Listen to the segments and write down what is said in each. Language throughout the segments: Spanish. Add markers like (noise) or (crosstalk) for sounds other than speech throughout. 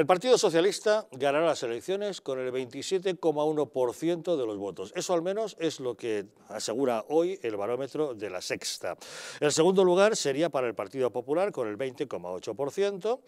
El Partido Socialista ganará las elecciones con el 27,1% de los votos. Eso al menos es lo que asegura hoy el barómetro de la sexta. El segundo lugar sería para el Partido Popular con el 20,8%.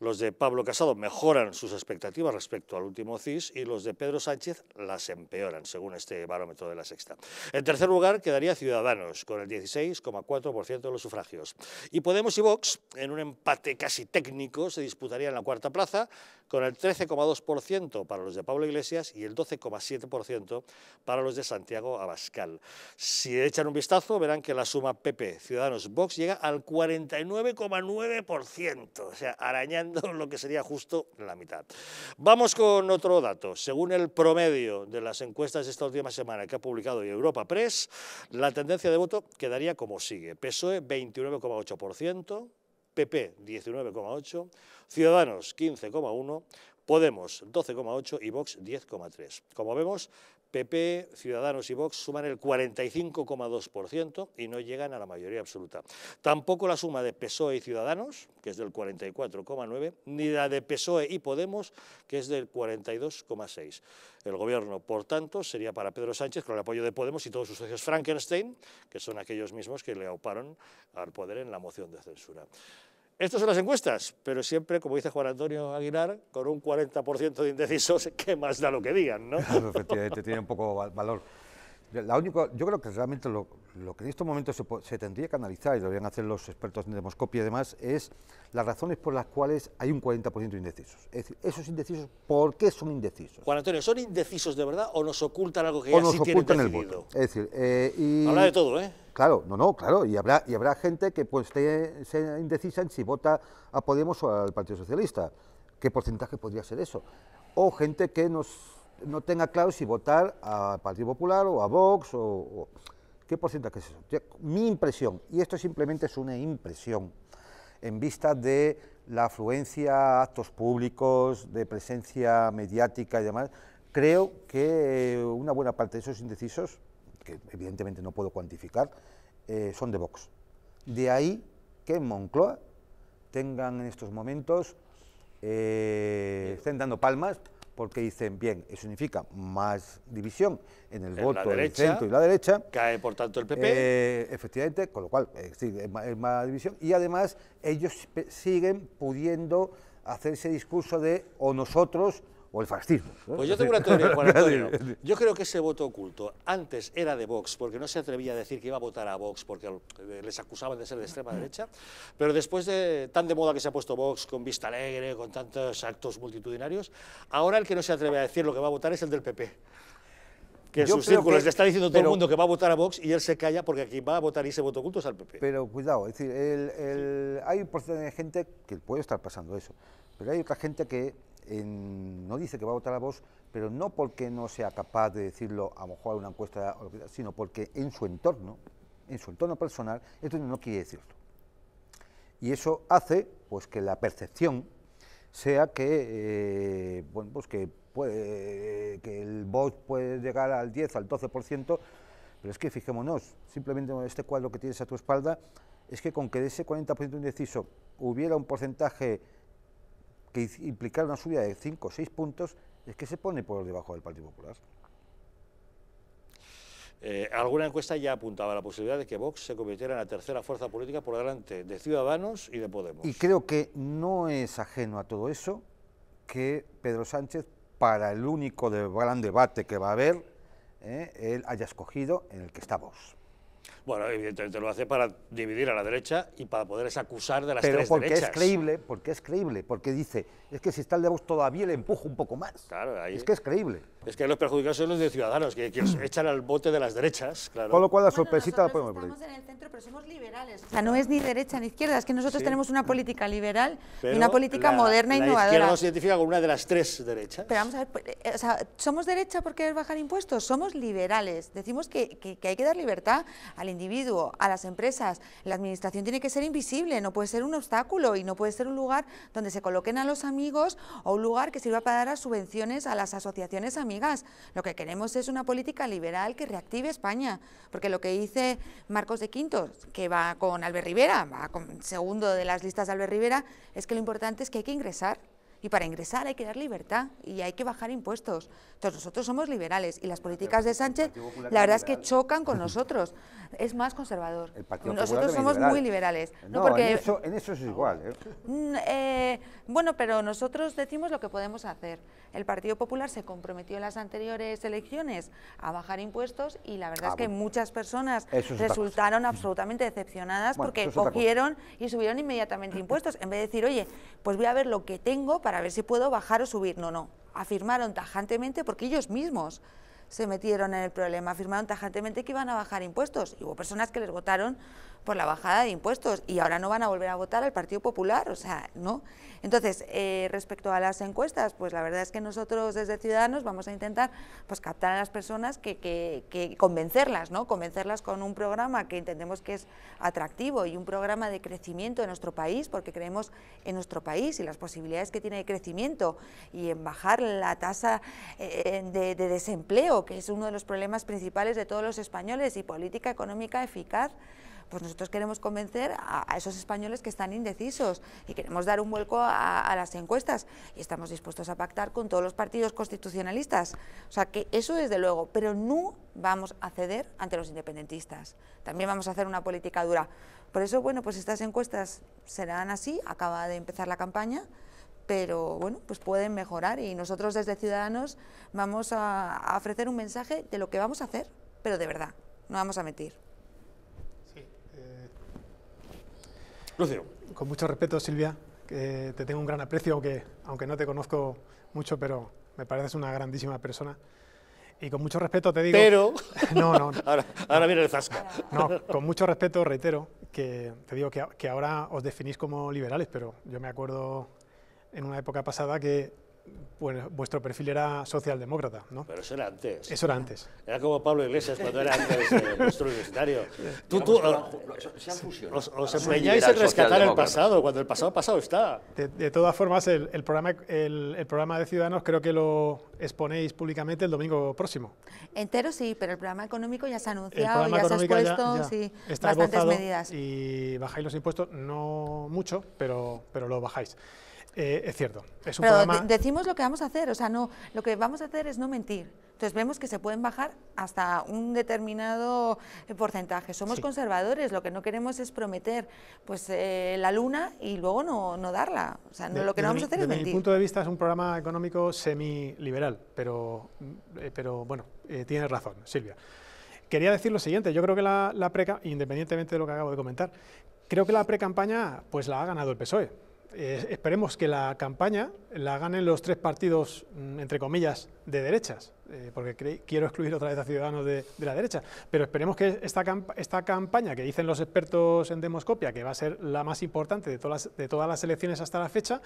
Los de Pablo Casado mejoran sus expectativas respecto al último CIS y los de Pedro Sánchez las empeoran, según este barómetro de la sexta. En tercer lugar quedaría Ciudadanos con el 16,4% de los sufragios. Y Podemos y Vox, en un empate casi técnico, se disputarían la cuarta plaza con el 13,2% para los de Pablo Iglesias y el 12,7% para los de Santiago Abascal. Si echan un vistazo, verán que la suma PP Ciudadanos Vox llega al 49,9%, o sea, arañando (laughs) lo que sería justo la mitad. Vamos con otro dato. Según el promedio de las encuestas de esta última semana que ha publicado Europa Press, la tendencia de voto quedaría como sigue. PSOE 29,8%, PP 19,8, Ciudadanos 15,1, Podemos 12,8 y Vox 10,3. Como vemos, PP, Ciudadanos y Vox suman el 45,2% y no llegan a la mayoría absoluta. Tampoco la suma de PSOE y Ciudadanos, que es del 44,9, ni la de PSOE y Podemos, que es del 42,6. El gobierno, por tanto, sería para Pedro Sánchez con el apoyo de Podemos y todos sus socios Frankenstein, que son aquellos mismos que le auparon al poder en la moción de censura. Estas son las encuestas, pero siempre, como dice Juan Antonio Aguilar, con un 40% de indecisos, (laughs) ¿qué más da lo que digan? ¿no? efectivamente, tiene un poco valor yo creo que realmente lo, que en estos momentos se, tendría que analizar, y deberían hacer los expertos en demoscopia y demás, es las razones por las cuales hay un 40% indecisos. Es decir, esos indecisos, ¿por qué son indecisos? Juan Antonio, ¿son indecisos de verdad o nos ocultan algo que o ya nos ocultan El voto. Es decir, eh, Habla de todo, ¿eh? Claro, no, no, claro, y habrá, y habrá gente que pues sea indecisa en si vota a Podemos o al Partido Socialista. ¿Qué porcentaje podría ser eso? O gente que nos no tenga claro si votar al Partido Popular o a Vox o, qué porcentaje es eso. Mi impresión, y esto simplemente es una impresión, en vista de la afluencia a actos públicos, de presencia mediática y demás, creo que eh, una buena parte de esos indecisos, que evidentemente no puedo cuantificar, eh, son de Vox. De ahí que en Moncloa tengan en estos momentos, eh, estén dando palmas porque dicen, bien, eso significa más división en el voto del centro y la derecha. Cae, por tanto, el PP. Eh, efectivamente, con lo cual eh, es, más, es, más, división. Y además, ellos siguen pudiendo hacer ese discurso de o nosotros o el fascismo. Pues yo tengo una teoría, Juan (laughs) Antonio. Yo creo que ese voto oculto antes era de Vox, porque no se atrevía a decir que iba a votar a Vox, porque eh, les acusaban de ser de extrema derecha, pero después de tan de moda que se ha puesto Vox, con Vista Alegre, con tantos actos multitudinarios, ahora el que no se atreve a decir lo que va a votar es el del PP que en sus círculos le está diciendo todo el mundo que va a votar a Vox y él se calla porque aquí va a votar y ese voto oculto es al PP. Pero cuidado, es decir, hay un porcentaje de gente que puede estar pasando eso, pero hay otra gente que no dice que va a votar a Vox, pero no porque no sea capaz de decirlo a lo mejor a una encuesta, sino porque en su entorno, en su entorno personal, esto no quiere decirlo. Y eso hace pues, que la percepción sea que, eh, bueno, pues que, puede, el Vox puede llegar al 10, al 12%, pero es que fijémonos, simplemente en este cuadro que tienes a tu espalda, es que con que de ese 40% indeciso hubiera un porcentaje que implicara una subida de 5 o 6 puntos, es que se pone por debajo del Partido Popular. Eh, alguna encuesta ya apuntaba a la posibilidad de que Vox se convirtiera en la tercera fuerza política por delante de Ciudadanos y de Podemos. Y creo que no es ajeno a todo eso que Pedro Sánchez, para el único de gran debate que va a haber, eh, él haya escogido en el que está Vox. Bueno, evidentemente lo hace para dividir a la derecha y para poderles acusar de las Pero tres porque es creíble, porque es creíble, porque dice, es que si está el de vos todavía le empujo un poco más. Claro, ahí... Es que es creíble. Es que los perjudicados son los de Ciudadanos, que, quieren (clears throat) echan al bote de las derechas, claro. Con lo cual la sorpresita la podemos estamos en el centro, pero somos liberales. O sea, no es ni derecha ni izquierda, es que nosotros tenemos una política liberal y una política moderna e innovadora. La izquierda nos identifica con una de las tres derechas. Pero vamos a ver, pues, eh, o sea, ¿somos derecha por querer bajar impuestos? Somos liberales. Decimos que, hay que dar libertad al individuo, a las empresas. La administración tiene que ser invisible, no puede ser un obstáculo y no puede ser un lugar donde se coloquen a los amigos o un lugar que sirva para dar subvenciones a las asociaciones amigas lo que queremos es una política liberal que reactive España, porque lo que dice Marcos de Quintos, que va con Albert Rivera, va con segundo de las listas de Albert Rivera, es que lo importante es que hay que ingresar. Y para ingresar hay que dar libertad y hay que bajar impuestos. Entonces nosotros somos liberales y las políticas de Sánchez la verdad es que chocan con nosotros. Es más conservador. Nosotros somos muy liberales. No, Porque, en, eso, es igual. ¿eh? Mm, eh, bueno, pero nosotros decimos lo que podemos hacer. El Partido Popular se comprometió en las anteriores elecciones a bajar impuestos y la verdad es ah, que muchas personas resultaron absolutamente decepcionadas porque cogieron y subieron inmediatamente (clears throat) impuestos. En vez de decir, oye, pues voy a ver lo que tengo para ver si puedo bajar o subir. No, no. Afirmaron tajantemente porque ellos mismos se metieron en el problema, afirmaron tajantemente que iban a bajar impuestos. Y hubo personas que les votaron por la bajada de impuestos y ahora no van a volver a votar al Partido Popular, o sea, ¿no? Entonces, eh, respecto a las encuestas, pues la verdad es que nosotros desde Ciudadanos vamos a intentar pues captar a las personas, que, convencerlas, ¿no? Convencerlas con un programa que entendemos que es atractivo y un programa de crecimiento de nuestro país, porque creemos en nuestro país y las posibilidades que tiene de crecimiento y en bajar la tasa eh, de, de desempleo, que es uno de los problemas principales de todos los españoles y política económica eficaz pues nosotros queremos convencer a, esos españoles que están indecisos y queremos dar un vuelco a, las encuestas y estamos dispuestos a pactar con todos los partidos constitucionalistas. O sea, que eso desde luego, pero no vamos a ceder ante los independentistas. También vamos a hacer una política dura. Por eso, bueno, pues estas encuestas serán así, acaba de empezar la campaña, pero bueno, pues pueden mejorar y nosotros desde Ciudadanos vamos a, ofrecer un mensaje de lo que vamos a hacer, pero de verdad, no vamos a metir. Lucio. Con mucho respeto, Silvia, que te tengo un gran aprecio, aunque, aunque no te conozco mucho, pero me pareces una grandísima persona. Y con mucho respeto te digo... Pero... (laughs) No, no. (laughs) ahora, ahora viene el zasca. No, con mucho respeto reitero que te digo que ahora os definís como liberales, pero yo me acuerdo en una época pasada que pues, vuestro perfil era socialdemócrata, ¿no? Pero eso era antes. Eso era antes. Era como Pablo Iglesias cuando era antes nuestro eh, (laughs) universitario. Tú, tú, se han fusionado. empeñáis en rescatar el pasado, cuando el pasado pasado está. De, todas formas, el, programa, el, programa de Ciudadanos creo que lo exponéis públicamente el domingo próximo. Entero sí, pero el programa económico ya se ha anunciado, ya se ha expuesto, sí, bastantes medidas. Y bajáis los impuestos, no mucho, pero, pero lo bajáis. Eh, es cierto, es un Pero decimos lo que vamos a hacer, o sea, no, lo que vamos a hacer es no mentir. Entonces vemos que se pueden bajar hasta un determinado eh, porcentaje. Somos conservadores, lo que no queremos es prometer pues, eh, la luna y luego no, darla. O sea, no, lo que no vamos a hacer es mentir. Desde mi punto de vista es un programa económico semi-liberal, pero, mm, pero bueno, tienes razón, Silvia. Quería decir lo siguiente, yo creo que la, pre-campaña, independientemente de lo que acabo de comentar, creo que la pre-campaña pues la ha ganado el PSOE eh, esperemos que la campaña la ganen los tres partidos, mm, entre comillas, de derechas, eh, porque quiero excluir otra vez a Ciudadanos de, la derecha, pero esperemos que esta, esta, campaña que dicen los expertos en demoscopia, que va a ser la más importante de todas las, de todas las elecciones hasta la fecha,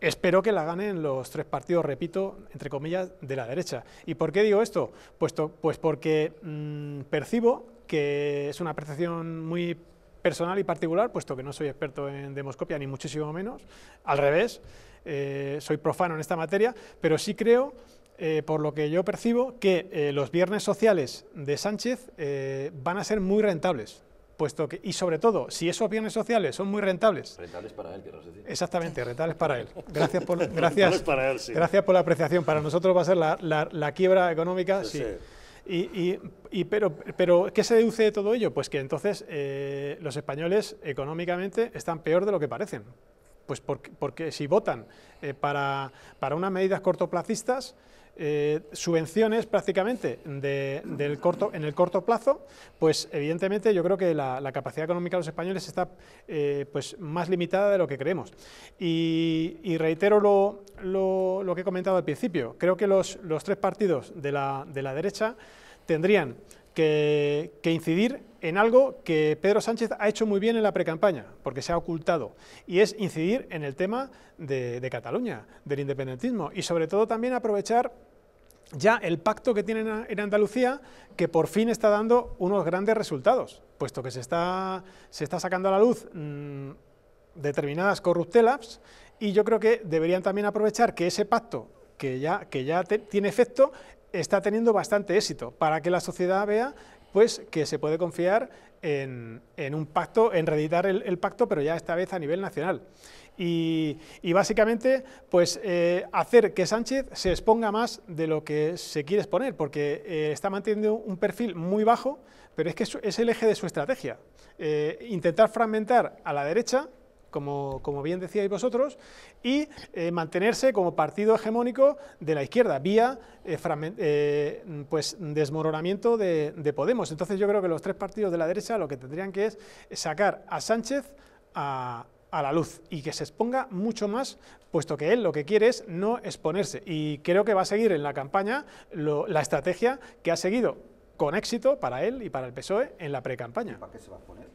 Espero que la ganen los tres partidos, repito, entre comillas, de la derecha. ¿Y por qué digo esto? Puesto, pues porque mm, percibo que es una percepción muy personal y particular, puesto que no soy experto en demoscopia, ni muchísimo menos, al revés, eh, soy profano en esta materia, pero sí creo, eh, por lo que yo percibo, que eh, los viernes sociales de Sánchez van a ser muy rentables. Puesto que, y sobre todo, si esos viernes sociales son muy rentables. Rentables para él, quiero decir. Exactamente, rentables para él. (laughs) Gracias por, gracias, gracias por la apreciación. Para nosotros va a ser la, quiebra económica, sí. Y, pero, pero, ¿qué se deduce de todo ello? Pues que entonces eh, los españoles económicamente están peor de lo que parecen. Pues porque, si votan eh, para, para unas medidas cortoplacistas, eh, subvenciones prácticamente en el corto plazo, pues evidentemente yo creo que la, capacidad económica de los españoles está eh, pues más limitada de lo que creemos. Y, reitero lo, que he comentado al principio, creo que los, tres partidos de la, derecha tendrían que, incidir en algo que Pedro Sánchez ha hecho muy bien en la precampaña, porque se ha ocultado, y es incidir en el tema de Cataluña, del independentismo, y sobre todo también aprovechar ya el pacto que tienen en Andalucía, que por fin está dando unos grandes resultados, puesto que se está, se está sacando a la luz mm, determinadas corruptelas, y yo creo que deberían también aprovechar que ese pacto, que ya, que ya tiene efecto, está teniendo bastante éxito, para que la sociedad vea pues que se puede confiar en, un pacto, en reeditar el pacto, pero ya esta vez a nivel nacional y, básicamente pues eh, hacer que Sánchez se exponga más de lo que se quiere exponer, porque eh, está manteniendo un perfil muy bajo, pero es que es el eje de su estrategia. Eh, intentar fragmentar a la derecha como, bien decíais vosotros, y mantenerse como partido hegemónico de la izquierda, vía pues desmoronamiento de, Podemos. Entonces yo creo que los tres partidos de la derecha lo que tendrían que es sacar a Sánchez a, a la luz y que se exponga mucho más, puesto que él lo que quiere es no exponerse. Y creo que va a seguir en la campaña la estrategia que ha seguido con éxito para él y para el PSOE en la precampaña. ¿Para qué se va a exponer?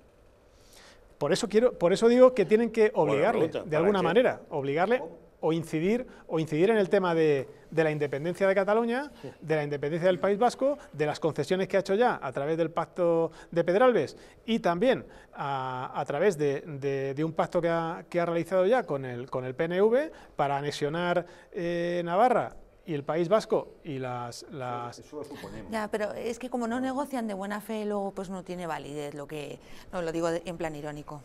Por eso, quiero, por eso digo que tienen que obligarle, de alguna manera, obligarle o incidir, o incidir en el tema de, de la independencia de Cataluña, de la independencia del País Vasco, de las concesiones que ha hecho ya a través del pacto de Pedralbes y también a, través de, un pacto que ha, realizado ya con el, con el PNV para anexionar eh, Navarra y el País Vasco y las... las... Ya, pero es que como no negocian de buena fe, luego pues no tiene validez lo que... No, lo digo en plan irónico.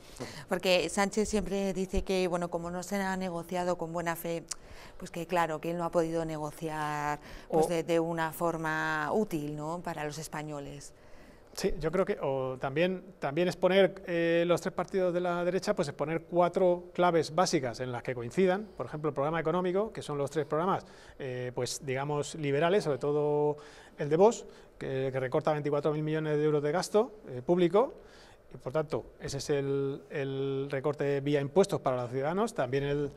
Porque Sánchez siempre dice que, bueno, como no se ha negociado con buena fe, pues que claro, que él no ha podido negociar pues, de, una forma útil, ¿no?, para los españoles. Sí, yo creo que o también, también exponer eh, los tres partidos de la derecha, pues exponer cuatro claves básicas en las que coincidan, por ejemplo, el programa económico, que son los tres programas, eh, pues digamos, liberales, sobre todo el de Vox, que, que recorta 24.000 millones de euros de gasto eh, público, y por tanto, ese es el, el, recorte vía impuestos para los ciudadanos, también el,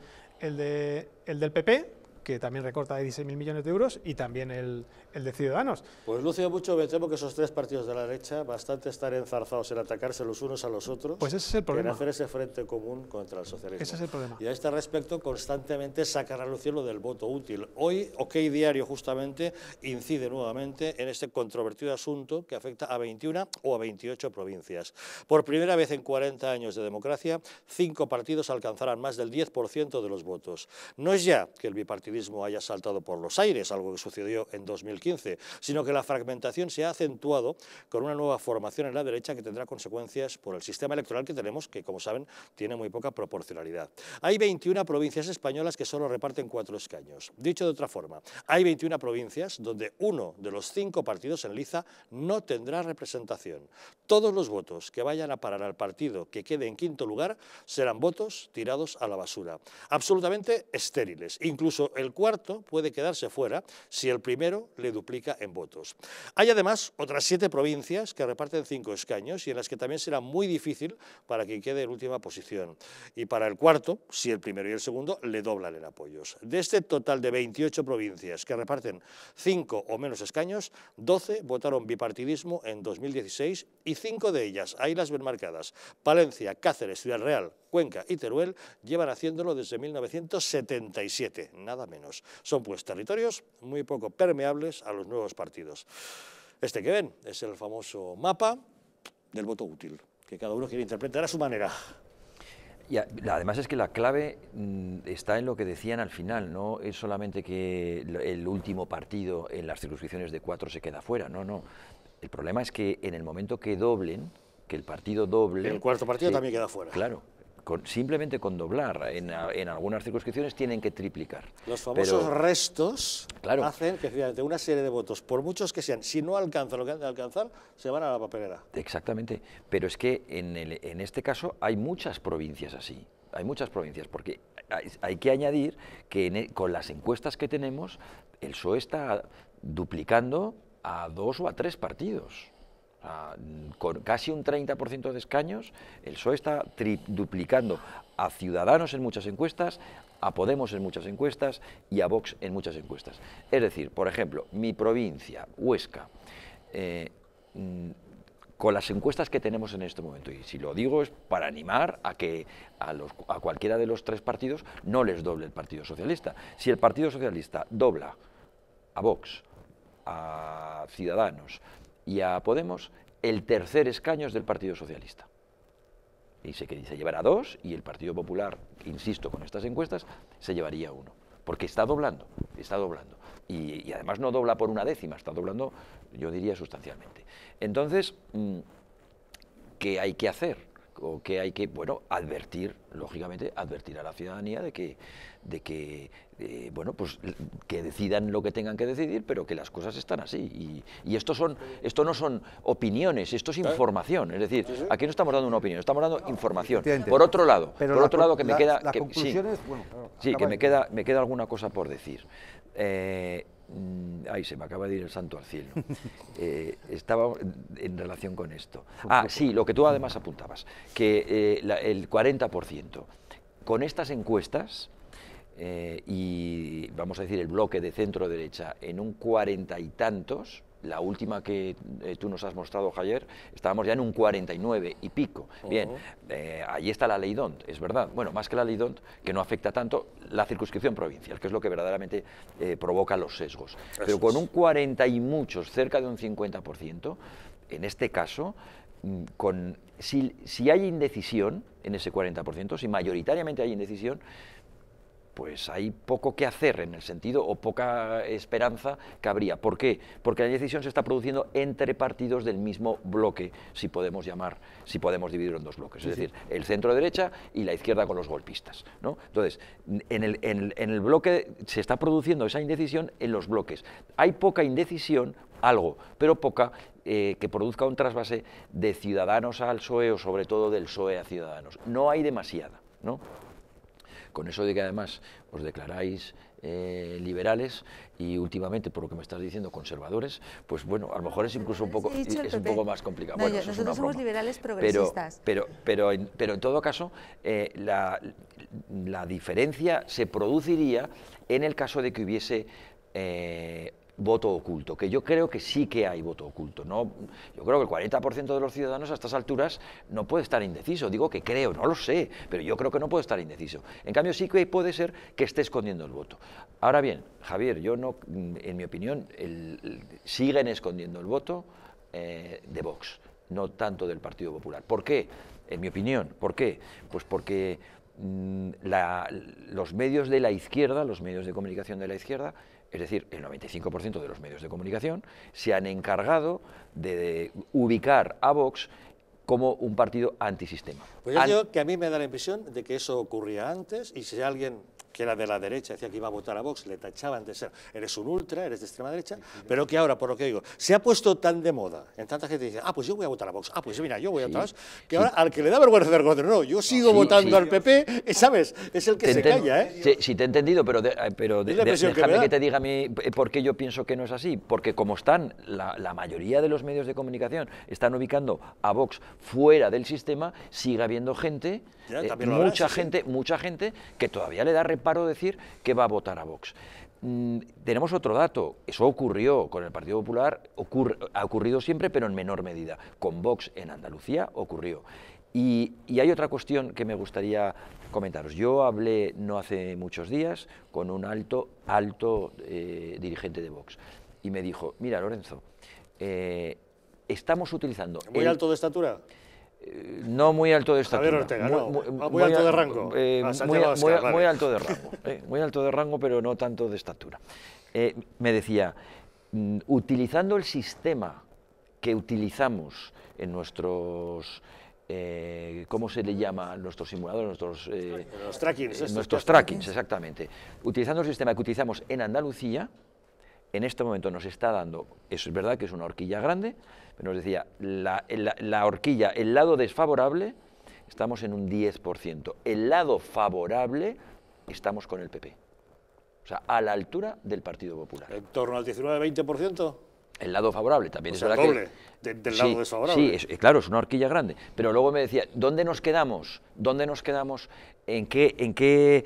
de, el del PP, que también recorta de 16.000 millones de euros, y también el, el de Ciudadanos. Pues Lucio, mucho, me temo que esos tres partidos de la derecha bastante están enzarzados en atacarse los unos a los otros. Pues ese es el problema. En hacer ese frente común contra el socialismo. Ese es el problema. Y a este respecto constantemente sacará el cielo lo del voto útil. Hoy, OK Diario justamente incide nuevamente en este controvertido asunto que afecta a 21 o a 28 provincias. Por primera vez en 40 años de democracia, cinco partidos alcanzarán más del 10% de los votos. No es ya que el bipartidismo haya saltado por los aires, algo que sucedió en 2015, sino que la fragmentación se ha acentuado con una nueva formación en la derecha que tendrá consecuencias por el sistema electoral que tenemos, que como saben tiene muy poca proporcionalidad. Hay 21 provincias españolas que solo reparten cuatro escaños. Dicho de otra forma, hay 21 provincias donde uno de los cinco partidos en liza no tendrá representación. Todos los votos que vayan a parar al partido que quede en quinto lugar serán votos tirados a la basura, absolutamente estériles. Incluso el cuarto puede quedarse fuera si el primero le duplica en votos. Hay además otras siete provincias que reparten cinco escaños y en las que también será muy difícil para que quede en última posición. Y para el cuarto, si el primero y el segundo le doblan en apoyos. De este total de 28 provincias que reparten cinco o menos escaños, 12 votaron bipartidismo en 2016 y cinco de ellas, ahí las ven marcadas, Palencia, Cáceres, Ciudad Real, Cuenca y Teruel, llevan haciéndolo desde 1977, nada menos. Son pues territorios muy poco permeables a los nuevos partidos. Este que ven es el famoso mapa del voto útil, que cada uno quiere interpretar a su manera. Y además es que la clave mm, está en lo que decían al final, no es solamente que el último partido en las circunscripciones de cuatro se queda fuera, no, no. El problema es que en el momento que doblen, que el partido doble... El cuarto partido también queda fuera. Claro, simplemente con doblar en, en, algunas circunscripciones tienen que triplicar. Los famosos restos hacen que una serie de votos, por muchos que sean, si no alcanzan lo que han de alcanzar, se van a la papelera. Exactamente. Pero es que en, el, en este caso hay muchas provincias así. Hay muchas provincias, porque hay, que añadir que e, con las encuestas que tenemos, el PSOE está duplicando a dos o a tres partidos con casi un 30% de escaños, el PSOE está duplicando a Ciudadanos en muchas encuestas, a Podemos en muchas encuestas y a Vox en muchas encuestas. Es decir, por ejemplo, mi provincia, Huesca, eh, mm, con las encuestas que tenemos en este momento, y si lo digo es para animar a que a, a cualquiera de los tres partidos no les doble el Partido Socialista. Si el Partido Socialista dobla a Vox, a Ciudadanos, y a Podemos el tercer escaño es del Partido Socialista. Y se, se llevará dos y el Partido Popular, insisto, con estas encuestas, se llevaría uno. Porque está doblando, está doblando. Y, además no dobla por una décima, está doblando, yo diría, sustancialmente. Entonces, mm, ¿qué hay que hacer? o qué hay que, bueno, advertir, lógicamente, advertir a la ciudadanía de que, de que, eh, bueno, pues que decidan lo que tengan que decidir, pero que las cosas están así. Y, esto, son, esto no son opiniones, esto es información. Es decir, aquí no estamos dando una opinión, estamos dando información. Por otro lado, por otro lado que me queda... sí, que me queda, me queda alguna cosa por decir. Eh, ay, se me acaba de ir el santo al cielo. (laughs) Eh, estaba en relación con esto. Ah, sí, lo que tú además apuntabas, que el 40%. Con estas encuestas, eh, y vamos a decir el bloque de centro derecha en un cuarenta y tantos, la última que eh, tú nos has mostrado, Javier, estábamos ya en un 49 y pico. y oh. pico. Bien, eh, ahí está la ley DONT, es verdad. Bueno, más que la ley DONT, que no afecta tanto la circunscripción provincial, que es lo que verdaderamente provoca los sesgos. Pero con un 40 y muchos, cerca de un 50%, en este caso, mm, con, si, si hay indecisión en ese 40%, si mayoritariamente hay indecisión, pues hay poco que hacer en el sentido o poca esperanza que habría. ¿Por qué? Porque la indecisión se está produciendo entre partidos del mismo bloque, si podemos llamar, si podemos dividirlo en dos bloques, es decir, el centro derecha y la izquierda con los golpistas. ¿no? Entonces, en el, bloque se está produciendo esa indecisión en los bloques. Hay poca indecisión, algo, pero poca eh, que produzca un trasvase de ciudadanos al PSOE o sobre todo del PSOE a ciudadanos. No hay demasiada. ¿no? con eso de que además os declaráis eh, liberales y últimamente, por lo que me estás diciendo, conservadores, pues bueno, a lo mejor es incluso un poco, es un poco más complicado. nosotros somos liberales progresistas. Pero, pero, en, todo caso, eh, la, diferencia se produciría en el caso de que hubiese eh, voto oculto, que yo creo que sí que hay voto oculto. No, yo creo que el 40% de los ciudadanos a estas alturas no puede estar indeciso. Digo que creo, no lo sé, pero yo creo que no puede estar indeciso. En cambio, sí que puede ser que esté escondiendo el voto. Ahora bien, Javier, yo no, mm, en mi opinión, siguen escondiendo el voto eh, de Vox, no tanto del Partido Popular. ¿Por qué? En mi opinión, ¿por qué? Pues porque mm, los medios de la izquierda, los medios de comunicación de la izquierda, es decir, el 95% de los medios de comunicación, se han encargado de, ubicar a Vox como un partido antisistema. Pues yo que a mí me da la impresión de que eso ocurría antes y si alguien que era de la derecha, decía que iba a votar a Vox, le tachaban de ser, eres un ultra, eres de extrema derecha, pero que ahora, por lo que digo, se ha puesto tan de moda, en tanta gente dice, ah, pues yo voy a votar a Vox, ah, pues mira, yo voy a votar que ahora al que le da vergüenza hacer no, yo sigo votando al PP, eh, ¿sabes? Es el que se calla, ¿eh? Sí, sí, te he entendido, pero, eh, pero déjame que, te diga a mí eh, por qué yo pienso que no es así, porque como están, la, mayoría de los medios de comunicación están ubicando a Vox fuera del sistema, sigue habiendo gente, mucha gente, mucha gente que todavía le da paro decir que va a votar a Vox. Mm, tenemos otro dato, eso ocurrió con el Partido Popular, ha ocurrido siempre, pero en menor medida. Con Vox en Andalucía ocurrió. Y, hay otra cuestión que me gustaría comentaros. Yo hablé no hace muchos días con un alto, alto eh, dirigente de Vox y me dijo, mira Lorenzo, eh, estamos utilizando... ¿Muy alto de estatura? Eh, no muy alto de estatura. muy, alto de rango. (laughs) Eh, muy, alto de rango, alto de rango, pero no tanto de estatura. Eh, me decía, mm, utilizando el sistema que utilizamos en nuestros... ¿Cómo se le llama? Nuestros simuladores, nuestros... nuestros trackings, exactamente. Utilizando el sistema que utilizamos en Andalucía, en este momento nos está dando, eso es verdad que es una horquilla grande, pero nos decía, la, horquilla, el lado desfavorable, estamos en un 10%. El lado favorable, estamos con el PP. O sea, a la altura del Partido Popular. ¿En torno al 19-20%? El lado favorable también. es doble del lado desfavorable. Sí, claro, es una horquilla grande. Pero luego me decía, ¿dónde nos quedamos? ¿Dónde nos quedamos? ¿En qué, en qué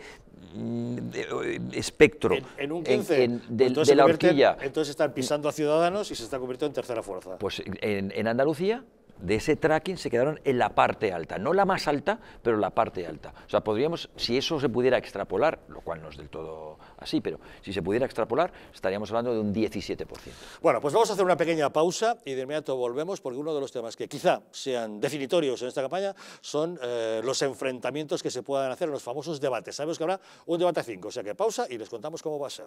eh, espectro de, la horquilla. Entonces están pisando a Ciudadanos y se está convirtiendo en tercera fuerza. Pues eh, en Andalucía de ese tracking se quedaron en la parte alta, no la más alta, pero la parte alta. O sea, podríamos, si eso se pudiera extrapolar, lo cual no es del todo así, pero si se pudiera extrapolar, estaríamos hablando de un 17%. Bueno, pues vamos a hacer una pequeña pausa y de inmediato volvemos porque uno de los temas que quizá sean definitorios en esta campaña son eh, los enfrentamientos que se puedan hacer los famosos debates. Sabemos que habrá un debate a cinco, o sea que pausa y les contamos cómo va a ser.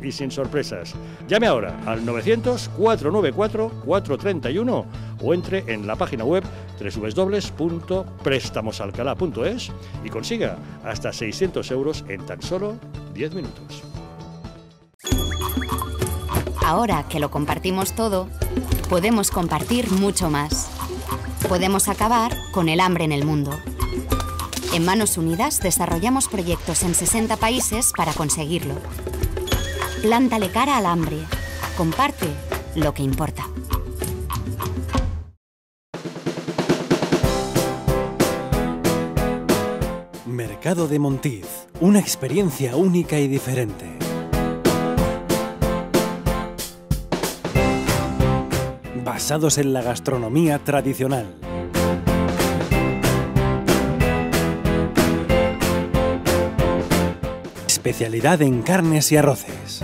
y sin sorpresas. Llame ahora al 900-494-431 o entre en la página web www.préstamosalcalá.es y consiga hasta 600 euros en tan solo 10 minutos. Ahora que lo compartimos todo, podemos compartir mucho más. Podemos acabar con el hambre en el mundo. En Manos Unidas desarrollamos proyectos en 60 países para conseguirlo. Plántale cara al hambre. Comparte lo que importa. Mercado de Montiz, una experiencia única y diferente. Basados en la gastronomía tradicional. Especialidad en carnes y arroces.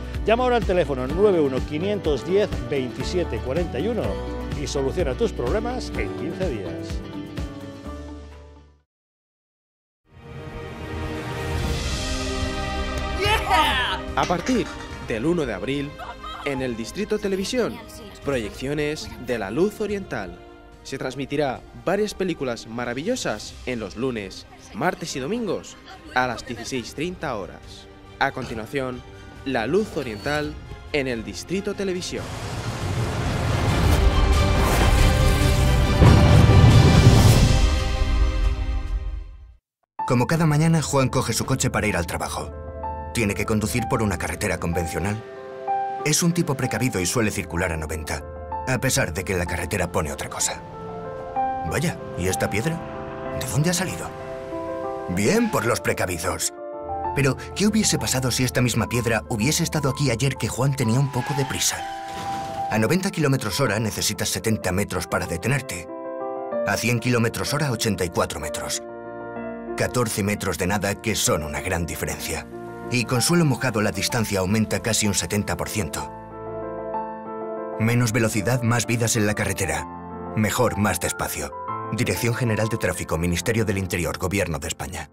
Llama ahora al teléfono 91 510 2741 y soluciona tus problemas en 15 días. A partir del 1 de abril, en el Distrito Televisión, proyecciones de la luz oriental. Se transmitirá varias películas maravillosas en los lunes, martes y domingos a las 16.30 horas. A continuación, la Luz Oriental en el Distrito Televisión. Como cada mañana, Juan coge su coche para ir al trabajo. Tiene que conducir por una carretera convencional. Es un tipo precavido y suele circular a 90, a pesar de que la carretera pone otra cosa. Vaya, ¿y esta piedra? ¿De dónde ha salido? Bien por los precavidos. Pero, ¿qué hubiese pasado si esta misma piedra hubiese estado aquí ayer que Juan tenía un poco de prisa? A 90 km hora necesitas 70 metros para detenerte. A 100 km hora, 84 metros. 14 metros de nada que son una gran diferencia. Y con suelo mojado la distancia aumenta casi un 70%. Menos velocidad, más vidas en la carretera. Mejor, más despacio. Dirección General de Tráfico, Ministerio del Interior, Gobierno de España.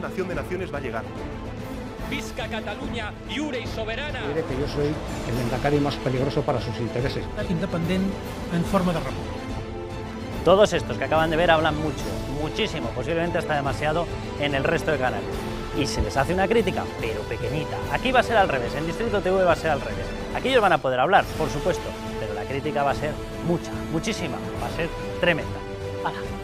Nación de Naciones va a llegar. Visca Cataluña, iure y soberana. Mire que yo soy el mendacario más peligroso para sus intereses. Independiente en forma de Todos estos que acaban de ver hablan mucho, muchísimo, posiblemente hasta demasiado en el resto de canal Y se les hace una crítica, pero pequeñita. Aquí va a ser al revés, en Distrito TV va a ser al revés. Aquí ellos van a poder hablar, por supuesto, pero la crítica va a ser mucha, muchísima, va a ser tremenda. ¡Hala!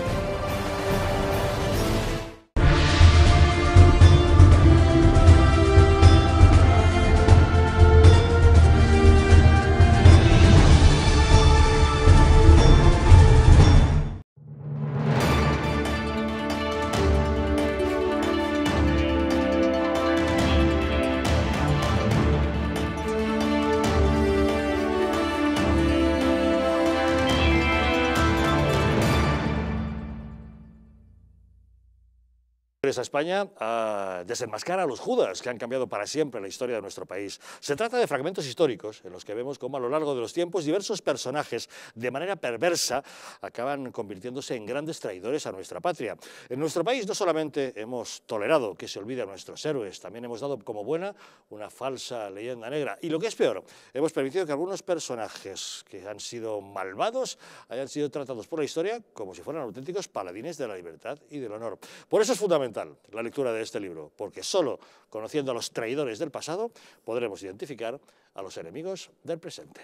España a desenmascarar a los Judas, que han cambiado para siempre la historia de nuestro país. Se trata de fragmentos históricos en los que vemos cómo a lo largo de los tiempos diversos personajes, de manera perversa, acaban convirtiéndose en grandes traidores a nuestra patria. En nuestro país no solamente hemos tolerado que se olvide a nuestros héroes, también hemos dado como buena una falsa leyenda negra. Y lo que es peor, hemos permitido que algunos personajes que han sido malvados hayan sido tratados por la historia como si fueran auténticos paladines de la libertad y del honor. Por eso es fundamental la lectura de este libro, porque solo conociendo a los traidores del pasado podremos identificar a los enemigos del presente.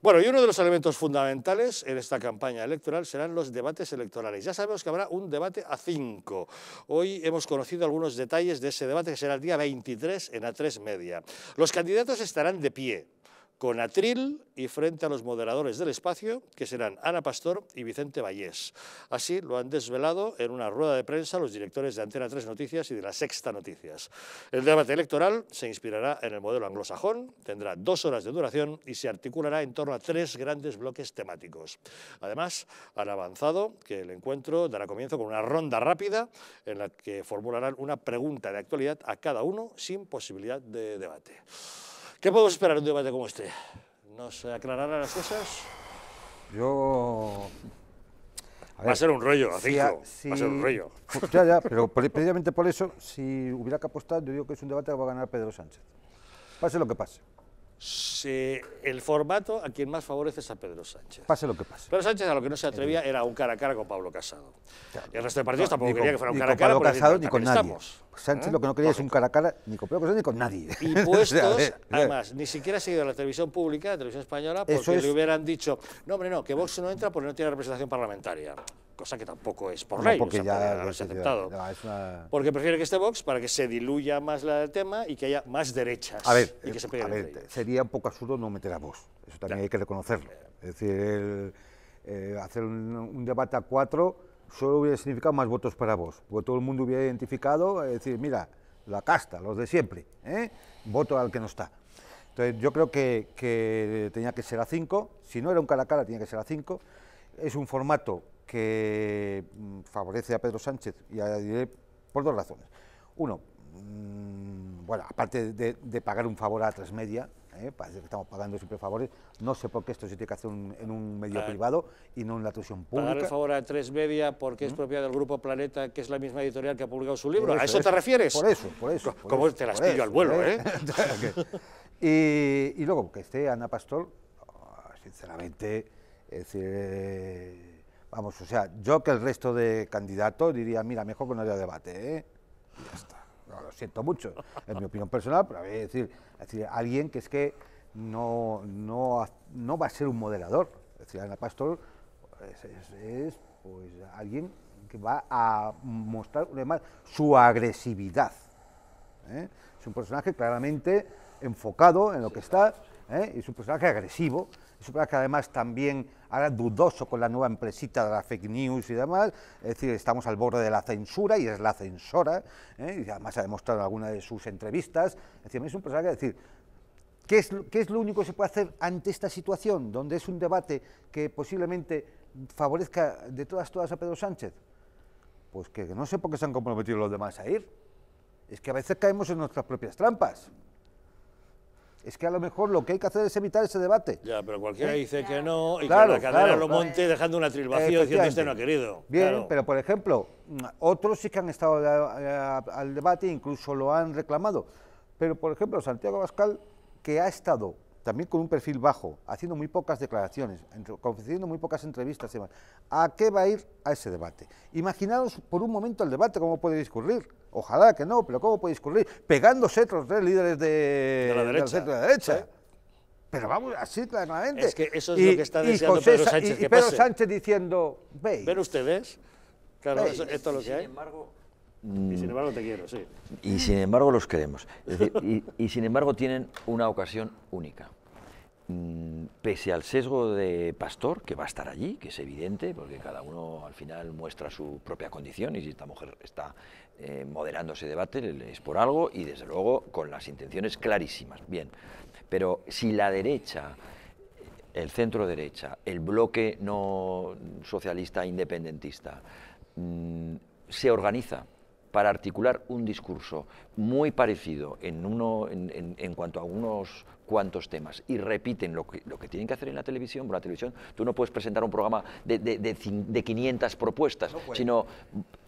Bueno, y uno de los elementos fundamentales en esta campaña electoral serán los debates electorales. Ya sabemos que habrá un debate a cinco. Hoy hemos conocido algunos detalles de ese debate que será el día 23 en A3 Media. Los candidatos estarán de pie, con Atril y frente a los moderadores del espacio, que serán Ana Pastor y Vicente Vallés. Así lo han desvelado en una rueda de prensa los directores de Antena 3 Noticias y de La Sexta Noticias. El debate electoral se inspirará en el modelo anglosajón, tendrá dos horas de duración y se articulará en torno a tres grandes bloques temáticos. Además, han avanzado que el encuentro dará comienzo con una ronda rápida en la que formularán una pregunta de actualidad a cada uno sin posibilidad de debate. ¿Qué podemos esperar de un debate como este? ¿Nos aclararán las cosas? Yo... va a ser un rollo, así que pues va a ser un rollo. Ya, ya, pero precisamente por eso, si hubiera que apostar, yo digo que es un debate que va a ganar Pedro Sánchez. Pase lo que pase el formato a quien más favorece es a Pedro Sánchez. Pase lo que pase. Pedro Sánchez a lo que no se atrevía era un cara a cara con Pablo Casado. Y el resto de partidos tampoco quería que fuera un cara a cara. Con Pablo Casado ni con nadie. Sánchez ¿Eh? lo que no quería es un cara a cara ni con Pablo Casado ni con nadie. Y puestos, (laughs) además, ni siquiera ha seguido la televisión pública, la televisión española, porque le hubieran dicho, no, hombre, no, que Vox no entra porque no tiene representación parlamentaria cosa que tampoco es por porque o sea, ya aceptado. Porque prefiere que esté Vox para que se diluya más el tema y que haya más derechas. A ver, sería un poco absurdo no meter a Vox, eso también hay que reconocerlo. Es decir, eh, hacer un, debate a cuatro solo hubiera significado más votos para Vox, porque todo el mundo hubiera identificado, es decir, mira, la casta, los de siempre, ¿eh? voto al que no está. Entonces yo creo que, que tenía que ser a cinco, si no era un cara a cara tenía que ser a cinco, es un formato que mm, favorece a Pedro Sánchez, y añadiré por dos razones. Uno, mm, bueno, aparte de, pagar un favor a tres ¿eh? parece que estamos pagando siempre favores, no sé por qué esto se tiene que hacer en un medio ah. privado y no en la televisión pública. Pagar el favor a media porque es mm. propiedad del Grupo Planeta, que es la misma editorial que ha publicado su libro. ¿A eso, te refieres? Por eso, por eso. Como te las pillo al vuelo, eh? (laughs) y, luego, que esté Ana Pastor, ah, sinceramente, es decir... Eh, Vamos, o sea, yo que el resto de candidatos diría, mira, mejor que no haya debate, ¿eh? ya está. lo siento mucho, es mi opinión personal, pero a ver, decir, decir, alguien que es que no, va a ser un moderador. Es decir, Ana Pastor pues es, pues, alguien que va a mostrar además su agresividad. ¿eh? Es un personaje claramente enfocado en lo que está, ¿eh? es un personaje agresivo, Supra que además también ahora dudoso con la nueva empresita de la fake news y demás, es decir, estamos al borde de la censura y es la censora, ¿eh? y además ha demostrado en alguna de sus entrevistas, es decir, es un personaje, que decir, ¿qué es, ¿qué es lo único que se puede hacer ante esta situación, donde es un debate que posiblemente favorezca de todas todas a Pedro Sánchez? Pues que no sé por qué se han comprometido los demás a ir. Es que a veces caemos en nuestras propias trampas es que a lo mejor lo que hay que hacer es evitar ese debate. Ya, pero cualquiera dice que no y que la cadena lo monte dejando una trilbación diciendo este no ha querido. Bien, pero por ejemplo, mm, otros sí que han estado eh, al debate, incluso lo han reclamado. Pero por ejemplo, Santiago Abascal, que ha estado también con un perfil bajo, haciendo muy pocas declaraciones, concediendo muy pocas entrevistas y demás, ¿a qué va a ir a ese debate? Imaginaos por un momento el debate, cómo puede discurrir. Ojalá que no, pero ¿cómo puede discurrir? Pegándose los tres ¿eh? líderes de, la derecha. Pero vamos, así claramente. Es que eso es lo que está deseando Pedro Sánchez. Y, y Pedro Sánchez diciendo, veis. Pero ustedes, claro, esto es lo que hay. y sin embargo te quiero, sí. Y sin embargo los queremos. y, sin embargo tienen una ocasión única. Mm, pese al sesgo de Pastor, que va a estar allí, que es evidente, porque cada uno al final muestra su propia condición y si esta mujer está eh, moderando ese debate, es por algo, y desde luego con las intenciones clarísimas. Bien, pero si la derecha, el centro derecha, el bloque no socialista independentista, mm, se organiza para articular un discurso muy parecido en, uno, en cuanto a algunos cuántos temas y repiten lo que, tienen que hacer en la televisión. Bueno, la televisión, tú no puedes presentar un programa de, 500 propuestas, sino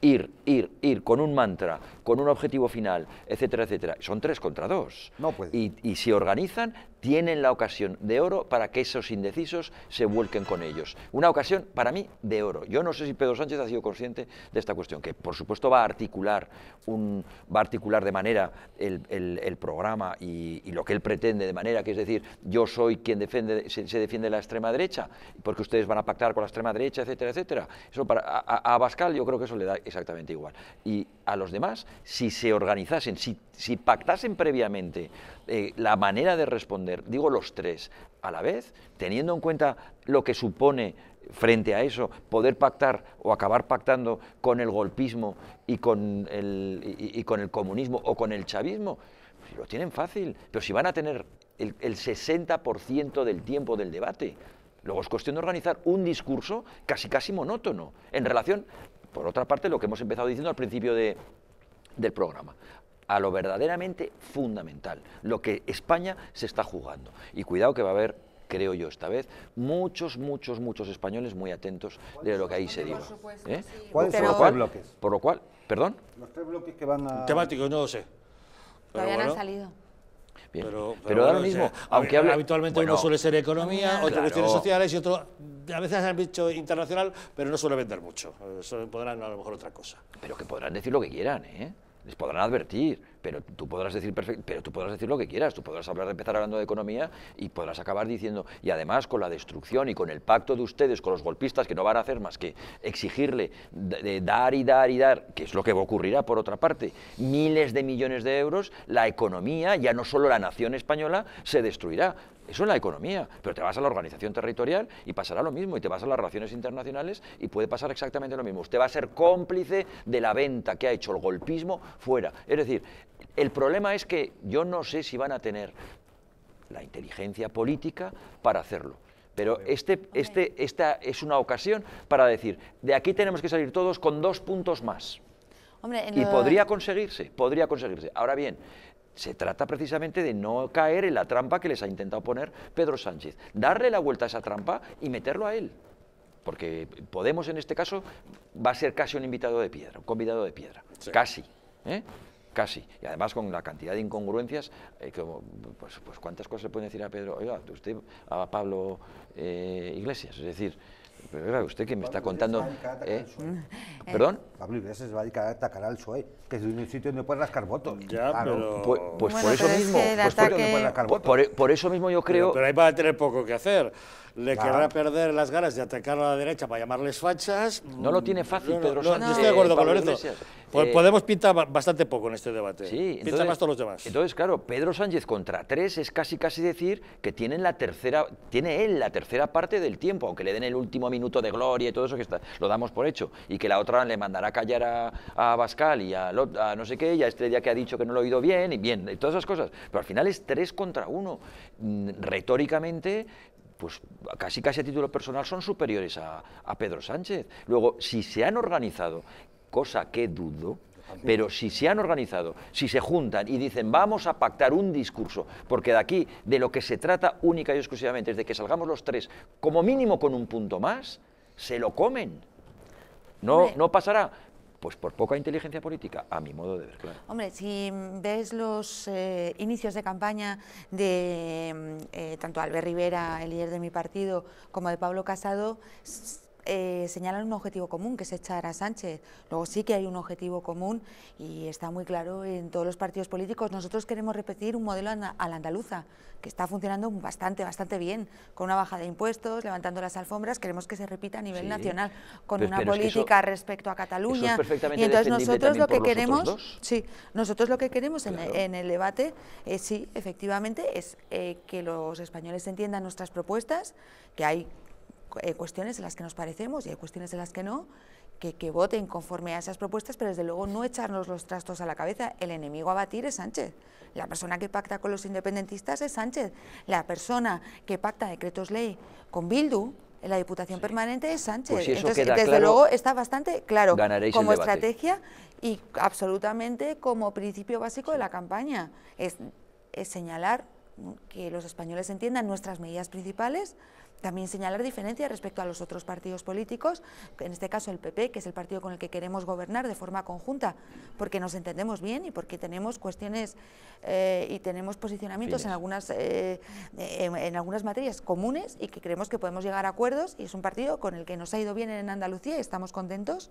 ir, ir, ir con un mantra, con un objetivo final, etcétera, etcétera. Son tres contra dos. No puede. Y, si organizan, tienen la ocasión de oro para que esos indecisos se vuelquen con ellos. Una ocasión, para mí, de oro. Yo no sé si Pedro Sánchez ha sido consciente de esta cuestión, que por supuesto va a articular, un, va a articular de manera el, programa y, y lo que él pretende de manera que es decir, yo soy quien defiende, se, defiende la extrema derecha, porque ustedes van a pactar con la extrema derecha, etcétera, etcétera. Eso para, a, Bascal yo creo que eso le da exactamente igual. Y a los demás, si se organizasen, si, pactasen previamente eh, la manera de responder, digo los tres, a la vez, teniendo en cuenta lo que supone frente a eso, poder pactar o acabar pactando con el golpismo y con el, y con el comunismo o con el chavismo, pues, lo tienen fácil, pero si van a tener el, 60% del tiempo del debate. Luego es cuestión de organizar un discurso casi casi monótono en relación, por otra parte, lo que hemos empezado diciendo al principio de, del programa a lo verdaderamente fundamental, lo que España se está jugando. Y cuidado que va a haber, creo yo esta vez, muchos, muchos, muchos españoles muy atentos de lo que ahí se diga. ¿Eh? ¿eh? ¿Cuáles son los tres bloques? Por lo cual, perdón. Los tres bloques que van a... Temáticos, no lo sé. Todavía no han salido. Pero, ahora mismo. aunque Habitualmente uno suele ser economía, otras cuestiones sociales y otro. A veces han dicho internacional, pero no suele vender mucho. Eso podrán a lo mejor otra cosa. Pero que podrán decir lo que quieran, ¿eh? les podrán advertir, pero tú podrás decir pero tú podrás decir lo que quieras, tú podrás hablar de empezar hablando de economía y podrás acabar diciendo y además con la destrucción y con el pacto de ustedes con los golpistas que no van a hacer más que exigirle dar y dar y dar, que es lo que ocurrirá por otra parte, miles de millones de euros, la economía, ya no solo la nación española se destruirá, eso es la economía, pero te vas a la organización territorial y pasará lo mismo, y te vas a las relaciones internacionales y puede pasar exactamente lo mismo. Usted va a ser cómplice de la venta que ha hecho el golpismo fuera. Es decir, el problema es que yo no sé si van a tener la inteligencia política para hacerlo. Pero este, este, esta es una ocasión para decir, de aquí tenemos que salir todos con dos puntos más. y podría conseguirse, podría conseguirse. Ahora bien, se trata precisamente de no caer en la trampa que les ha intentado poner Pedro Sánchez, darle la vuelta a esa trampa y meterlo a él. Porque Podemos en este caso va a ser casi un invitado de piedra, un convidado de piedra, casi. ¿eh? Casi. Y además con la cantidad de incongruencias, eh, pues, pues, cuántas cosas le pueden decir a Pedro, oiga, usted a Pablo eh, Iglesias, es decir, pero usted que me está contando... ¿eh? Mm. ¿Perdón? Eh. Pablo Iglesias va a a atacar al PSOE, que es un sitio donde puede rascar votos. Ya, ah, pero... Pues, pues por eso mismo... que pues por, por, eso mismo yo creo... Pero, pero ahí va a tener poco que hacer le querrá perder las ganas de atacar a la derecha para llamarles fachas. No lo tiene fácil, Pedro Sánchez. estoy de acuerdo pues eh, Podemos pintar bastante poco en este debate. Sí, entonces, más todos los demás. Entonces, claro, Pedro Sánchez contra tres es casi casi decir que tienen la tercera, tiene él la tercera parte del tiempo, aunque le den el último minuto de gloria y todo eso que está, lo damos por hecho. Y que la otra le mandará callar a, a Bascal y a, no sé qué, y a este día que ha dicho que no lo ha oído bien, y bien, y todas esas cosas. Pero al final es tres contra uno. Mm, retóricamente pues casi casi a título personal son superiores a, Pedro Sánchez. Luego, si se han organizado, cosa que dudo, pero si se han organizado, si se juntan y dicen vamos a pactar un discurso, porque de aquí de lo que se trata única y exclusivamente es de que salgamos los tres como mínimo con un punto más, se lo comen. No, no pasará. Pues por poca inteligencia política, a mi modo de ver, claro. Hombre, si ves los eh, inicios de campaña de mm, eh, tanto Albert Rivera, el líder de mi partido, como de Pablo Casado, eh, señalan un objetivo común, que es echar a Sánchez. Luego sí que hay un objetivo común y está muy claro en todos los partidos políticos. Nosotros queremos repetir un modelo a la andaluza, que está funcionando bastante, bastante bien, con una baja de impuestos, levantando las alfombras. Queremos que se repita a nivel nacional, con una política respecto a Cataluña. y entonces nosotros lo que queremos, sí, nosotros lo que queremos en, el debate, eh, sí, efectivamente, es eh, que los españoles entiendan nuestras propuestas, que hay hay cuestiones en las que nos parecemos y hay cuestiones en las que no, que, voten conforme a esas propuestas, pero desde luego no echarnos los trastos a la cabeza. El enemigo a batir es Sánchez. La persona que pacta con los independentistas es Sánchez. La persona que pacta decretos ley con Bildu en la Diputación Permanente es Sánchez. Pues Entonces, desde luego está bastante claro como estrategia y absolutamente como principio básico de la campaña. Es, es señalar que los españoles entiendan nuestras medidas principales también señalar diferencias respecto a los otros partidos políticos, en este caso el PP, que es el partido con el que queremos gobernar de forma conjunta, porque nos entendemos bien y porque tenemos cuestiones eh, y tenemos posicionamientos en algunas, eh, en algunas materias comunes y que creemos que podemos llegar a acuerdos y es un partido con el que nos ha ido bien en Andalucía y estamos contentos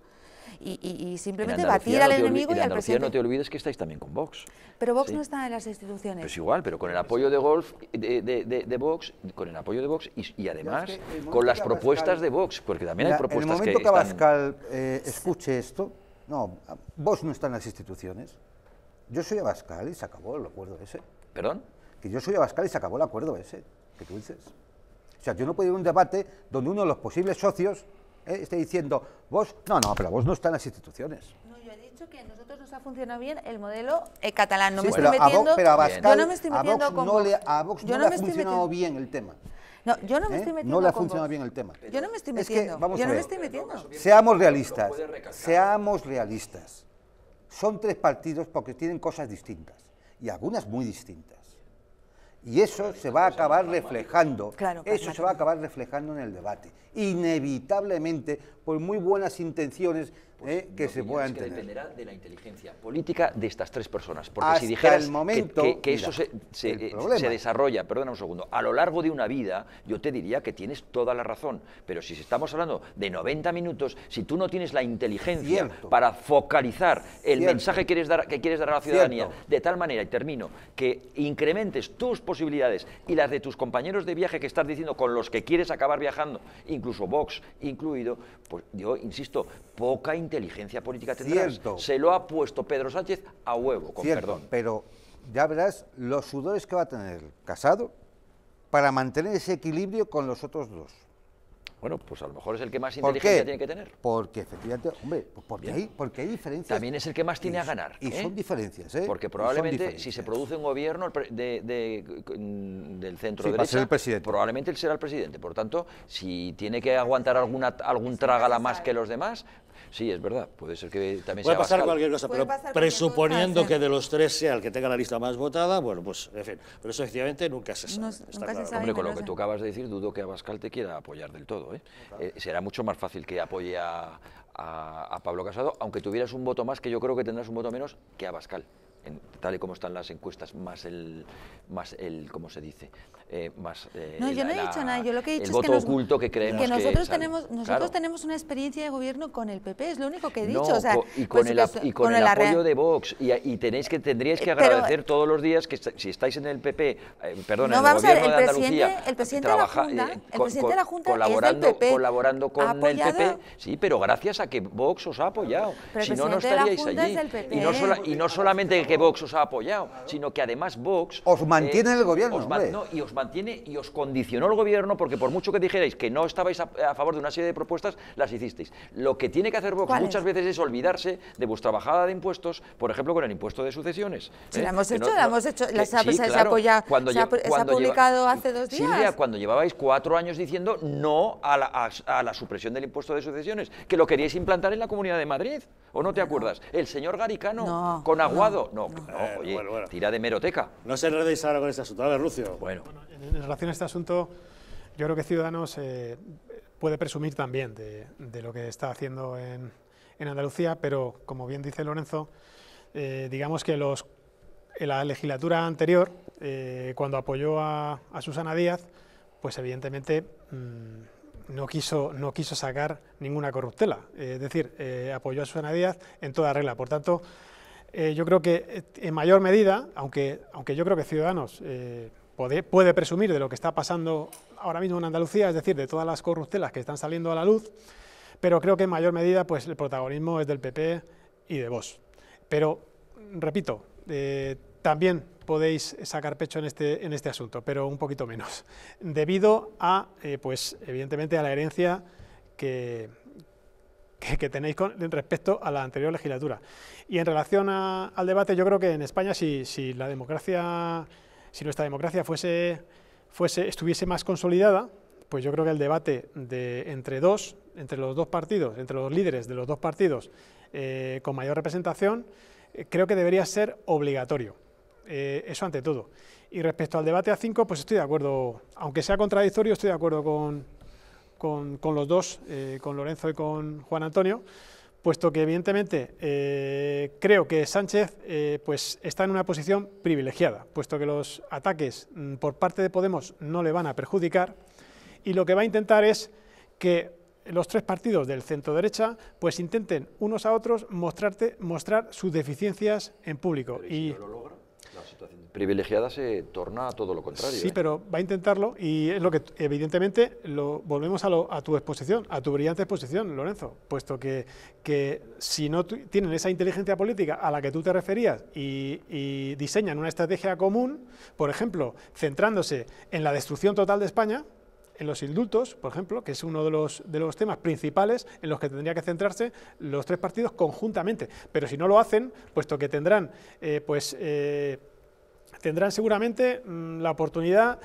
y, simplemente batir al enemigo y al no te olvides que estáis también con Vox. Pero Vox no está en las instituciones. Pues igual, pero con el apoyo de Golf, de, Vox, con el apoyo de Vox y, además con las propuestas de Vox, porque también hay propuestas que En el momento que, Abascal eh, escuche esto, no, Vox no está en las instituciones. Yo soy Abascal y se acabó el acuerdo ese. ¿Perdón? Que yo soy Abascal y se acabó el acuerdo ese, que tú dices. O sea, yo no puedo ir a un debate donde uno de los posibles socios eh, estoy diciendo, vos, no, no, pero vos no está en las instituciones. No, yo he dicho que a nosotros nos ha funcionado bien el modelo eh, catalán. No me estoy metiendo, pero a yo no me estoy metiendo Vox con no le, a Vox no, le ha funcionado bien el tema. No, yo no me ¿Eh? estoy metiendo. No le ha funcionado bien el tema. Yo no me estoy metiendo. Es vamos yo a ver. no me estoy metiendo. Seamos realistas. Seamos realistas. Son tres partidos porque tienen cosas distintas y algunas muy distintas. Y eso se va a acabar reflejando. eso se va a acabar reflejando en el debate. Inevitablemente, por muy buenas intenciones, pues, ¿eh? que se puedan que tener. Dependerá de la inteligencia política de estas tres personas. Porque si dijeras el momento, que, eso eh, se, desarrolla, perdona un segundo, a lo largo de una vida, yo te diría que tienes toda la razón. Pero si estamos hablando de 90 minutos, si tú no tienes la inteligencia para focalizar el mensaje que quieres, dar, que quieres dar a la ciudadanía, de tal manera, y termino, que incrementes tus posibilidades y las de tus compañeros de viaje que estás diciendo con los que quieres acabar viajando, incluso Vox incluido, pues yo insisto, poca inteligencia inteligencia política tendrá... Se lo ha puesto Pedro Sánchez a huevo, con perdón. Pero ya verás los sudores que va a tener Casado para mantener ese equilibrio con los otros dos. Bueno, pues a lo mejor es el que más inteligencia tiene que tener. Porque efectivamente, hombre, pues porque hay, diferencias. También es el que más tiene a ganar. Y ¿eh? son diferencias, ¿eh? Porque probablemente si se produce un gobierno mm, del centro derecha, el presidente. probablemente él será el presidente. Por tanto, si tiene que aguantar alguna, algún trágala más que los demás, Sí, es verdad, puede ser que también puede pasar cualquier cosa, pero presuponiendo que de los tres sea el que tenga la lista más votada, bueno, pues, en fin, pero eso efectivamente nunca se sabe. Hombre, con lo que tú acabas de decir, dudo que Abascal te quiera apoyar del todo. ¿eh? Eh, será mucho más fácil que apoye a, Pablo Casado, aunque tuvieras un voto más, que yo creo que tendrás un voto menos que Abascal, en, tal y como están las encuestas, más el, más el, ¿cómo se dice? Eh, más... Eh, no, yo no he dicho nada, yo lo que he dicho es que que creemos que... nosotros, tenemos, nosotros tenemos una experiencia de gobierno con el PP, es lo único que he dicho. o sea, pues y con, el, apoyo de Vox, y, tenéis que, tendríais que eh, agradecer todos los días que si estáis en el PP, perdón, en el gobierno de Andalucía, el presidente, trabaja, de la Junta, el presidente de la Junta colaborando, con el PP, sí, pero gracias a que Vox os ha apoyado, si no, no estaríais allí. Y no, solamente que Vox os ha apoyado, sino que además Vox... Os mantiene en el gobierno, mantiene y os condicionó el gobierno porque por mucho que dijerais que no estabais a, favor de una serie de propuestas, las hicisteis. Lo que tiene que hacer Vox muchas veces es olvidarse de vuestra bajada de impuestos, por ejemplo, con el impuesto de sucesiones. Sí, ¿eh? hemos hecho, hemos hecho, se, ha, publicado hace dos días. cuando llevabais cuatro años diciendo no a la, a, la supresión del impuesto de sucesiones, que lo queríais implantar en la Comunidad de Madrid, ¿o no te acuerdas? El señor Garicano, con Aguado. No, eh, oye, tira de meroteca. No se enredéis ahora con este asunto. A Lucio. bueno en relación a este asunto, yo creo que Ciudadanos eh, puede presumir también de, lo que está haciendo en, Andalucía, pero como bien dice Lorenzo, eh, digamos que los, en la legislatura anterior, eh, cuando apoyó a, Susana Díaz, pues evidentemente mm, no, quiso, no quiso sacar ninguna corruptela. es decir, apoyó a Susana Díaz en toda regla. Por tanto, yo creo que en mayor medida, aunque, aunque yo creo que Ciudadanos puede, presumir de lo que está pasando ahora mismo en Andalucía, es decir, de todas las corruptelas que están saliendo a la luz, pero creo que en mayor medida pues, el protagonismo es del PP y de vos. Pero, repito, eh, también podéis sacar pecho en este, en este asunto, pero un poquito menos, (laughs) debido a, eh, pues, evidentemente, a la herencia que, que, tenéis con, respecto a la anterior legislatura. Y en relación al debate, yo creo que en España, si, si la democracia si nuestra democracia fuese, estuviese más consolidada, pues yo creo que el debate de, entre dos, entre los dos partidos, entre los líderes de los dos partidos eh, con mayor representación, eh, creo que debería ser obligatorio. Eh, eso ante todo. Y respecto al debate a cinco, pues estoy de acuerdo, aunque sea contradictorio, estoy de acuerdo con, con los dos, con Lorenzo y con Juan Antonio puesto que evidentemente eh, creo que Sánchez eh, pues está en una posición privilegiada, puesto que los ataques mm, por parte de Podemos no le van a perjudicar y lo que va a intentar es que los tres partidos del centro derecha pues intenten unos a otros mostrarte, mostrar sus deficiencias en público. ¿Y, privilegiada se torna a todo lo contrario. Sí, ¿eh? pero va a intentarlo y es lo que evidentemente volvemos a, tu exposición, a tu brillante exposición, Lorenzo, puesto que, si no tienen esa inteligencia política a la que tú te referías y, diseñan una estrategia común, por ejemplo, centrándose en la destrucción total de España, en los indultos, por ejemplo, que es uno de los, de los temas principales en los que tendría que centrarse los tres partidos conjuntamente. Pero si no lo hacen, puesto que tendrán eh, pues, eh, tendrán seguramente mm, la oportunidad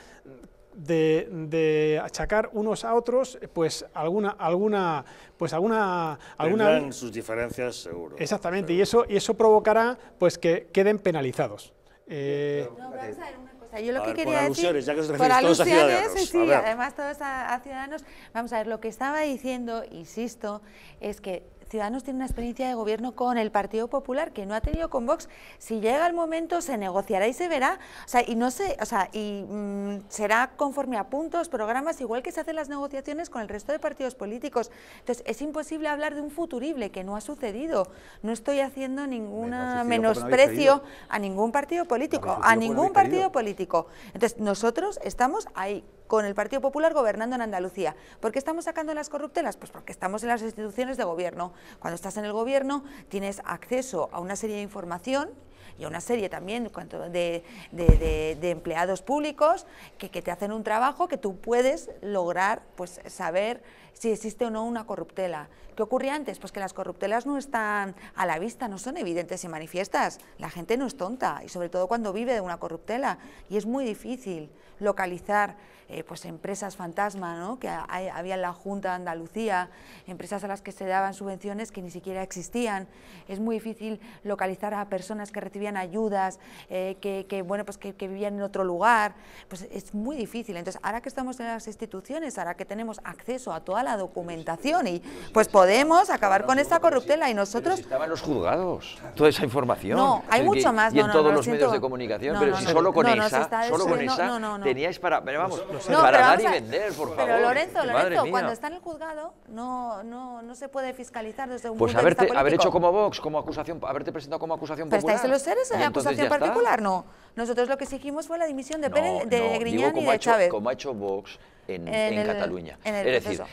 de, de, achacar unos a otros, pues alguna, alguna, pues alguna, alguna sus diferencias seguro. Exactamente, y eso, y eso provocará, pues que queden penalizados. Eh... No, vamos a ver una cosa. Yo lo que quería decir, ya que se por ciudadanos. sí, además todos a ciudadanos. Vamos a ver, lo que estaba diciendo, insisto, es que Ciudadanos tiene una experiencia de gobierno con el Partido Popular que no ha tenido con Vox. Si llega el momento, se negociará y se verá. O sea, y no sé, o sea, y mm, será conforme a puntos, programas, igual que se hacen las negociaciones con el resto de partidos políticos. Entonces, es imposible hablar de un futurible que no ha sucedido. No estoy haciendo ningún menosprecio a ningún partido político, a ningún partido político. Entonces, nosotros estamos ahí con el Partido Popular gobernando en Andalucía. ¿Por qué estamos sacando las corruptelas? Pues porque estamos en las instituciones de gobierno. Cuando estás en el gobierno tienes acceso a una serie de información y a una serie también de, empleados públicos que, que, te hacen un trabajo que tú puedes lograr pues, saber si existe o no una corruptela. ¿Qué ocurría antes? Pues que las corruptelas no están a la vista, no son evidentes y manifiestas. La gente no es tonta y sobre todo cuando vive de una corruptela. Y es muy difícil localizar eh, pues empresas fantasma, ¿no? que había en la Junta de Andalucía, empresas a las que se daban subvenciones que ni siquiera existían. Es muy difícil localizar a personas que recibían ayudas, eh, que, bueno, pues que, vivían en otro lugar. Pues es muy difícil. Entonces, ahora que estamos en las instituciones, ahora que tenemos acceso a toda la documentación y pues podemos acabar con esta corruptela y nosotros... Pero si estaban los juzgados, toda esa información. No, hay mucho más. Y en todos los medios de comunicación, pero si solo con esa, solo con esa teníais para, pero vamos, para dar y vender, por favor. Pero Lorenzo, Lorenzo, cuando está en el juzgado no, no, no se puede fiscalizar desde un pues punto de vista haber hecho como Vox, como acusación, haberte presentado como acusación popular. Pero estáis en los seres en acusación particular, no. Nosotros lo que exigimos fue la dimisión de, Pérez, de Griñán y de Chávez. como ha hecho Vox en, en, Cataluña. es decir,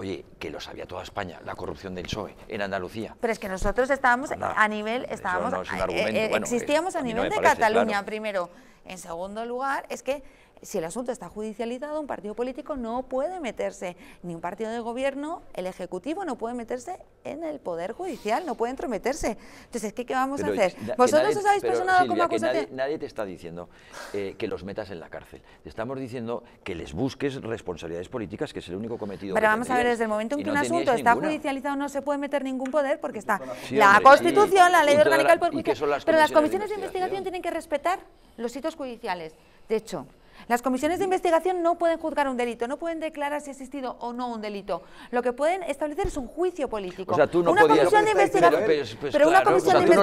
Oye, que lo sabía toda España, la corrupción del PSOE en Andalucía. Pero es que nosotros estábamos a nivel, estábamos, existíamos a, nivel de Cataluña primero. En segundo lugar, es que si el asunto está judicializado, un partido político no puede meterse, ni un partido de gobierno, el Ejecutivo no puede meterse en el Poder Judicial, no puede entrometerse. Entonces, ¿qué, vamos a hacer? Vosotros os habéis personado como acusación. Nadie, te está diciendo eh, que los metas en la cárcel. Te estamos diciendo que les busques responsabilidades políticas, que es el único cometido. Pero vamos a ver, desde el momento en que un asunto está judicializado no se puede meter ningún poder porque está la Constitución, la ley orgánica del Poder Judicial. Pero las comisiones de investigación tienen que respetar los hitos judiciales. De hecho, las comisiones de investigación no pueden juzgar un delito, no pueden declarar si ha existido o no un delito. Lo que pueden establecer es un juicio político. O sea, tú no podías,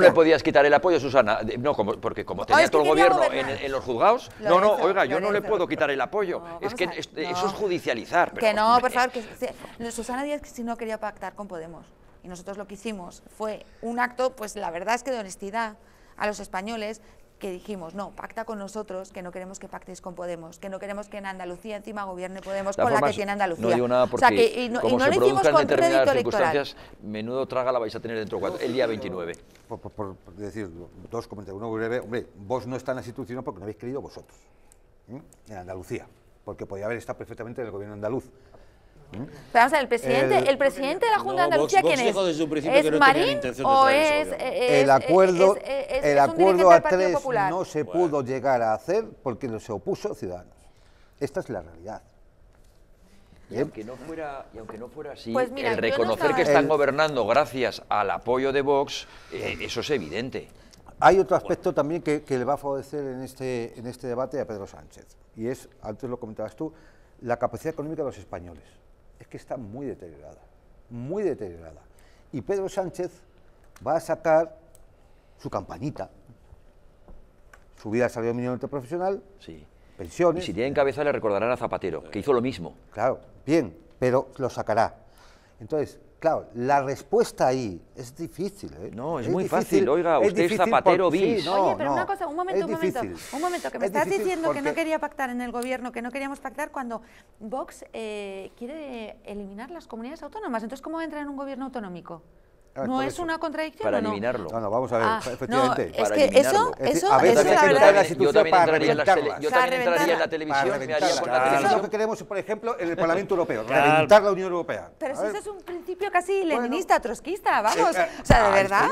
le podías quitar el apoyo, Susana, no, como, porque como tenía todo el gobierno en, los juzgados, no, no, oiga, yo no le puedo quitar el apoyo. es que eso es judicializar. que no, por favor, que si, (laughs) Susana Díaz si no quería pactar con Podemos. Y nosotros lo que hicimos fue un acto, pues la verdad es que de honestidad a los españoles que dijimos, no, pacta con nosotros, que no queremos que pactéis con Podemos, que no queremos que en Andalucía encima gobierne Podemos con la que tiene Andalucía. No digo nada porque o sea, que, y no, como y no se lo hicimos con Menudo traga la vais a tener dentro cuatro, el día 29. Por, por, decir dos comentarios, uno breve. Hombre, vos no está en la institución porque no habéis querido vosotros, ¿eh? en Andalucía, porque podía haber estado perfectamente en el gobierno andaluz el presidente, el, presidente de la Junta de Andalucía, es? ¿Es Marín o eh, eh, eh, es, El acuerdo, el acuerdo a tres no se pudo llegar a hacer porque se opuso Ciudadanos. Esta es la realidad. Y aunque, no fuera, así, pues el reconocer que están gobernando gracias al apoyo de Vox, eso es evidente. Hay otro aspecto también que, que, le va a favorecer en este, en este debate a Pedro Sánchez, y es, antes lo comentabas tú, la capacidad económica de los españoles es que está muy deteriorada, muy deteriorada. Y Pedro Sánchez va a sacar su campanita, subida al salario mínimo interprofesional, sí. pensiones... Y si en cabeza le recordarán a Zapatero, que hizo lo mismo. Claro, bien, pero lo sacará. Entonces, Claro, la respuesta ahí es difícil. ¿eh? No, es, muy fácil. Oiga, usted es, zapatero bis. Oye, pero una cosa, un momento, un momento. Un momento, que me estás diciendo que no quería pactar en el gobierno, que no queríamos pactar cuando Vox eh, quiere eliminar las comunidades autónomas. Entonces, ¿cómo entra en un gobierno autonómico? Ah, ¿No es una contradicción? Para eliminarlo. No, vamos a ver, ah, efectivamente. No, es que eso, eso, a veces es la, yo también para entraría, en la, yo entraría en la televisión. haría Eso es lo que queremos, por ejemplo, en el (laughs) Parlamento Europeo, reventar la Unión Europea. Pero si eso es un principio casi leninista, trotskista, vamos. Eh, o sea, de verdad.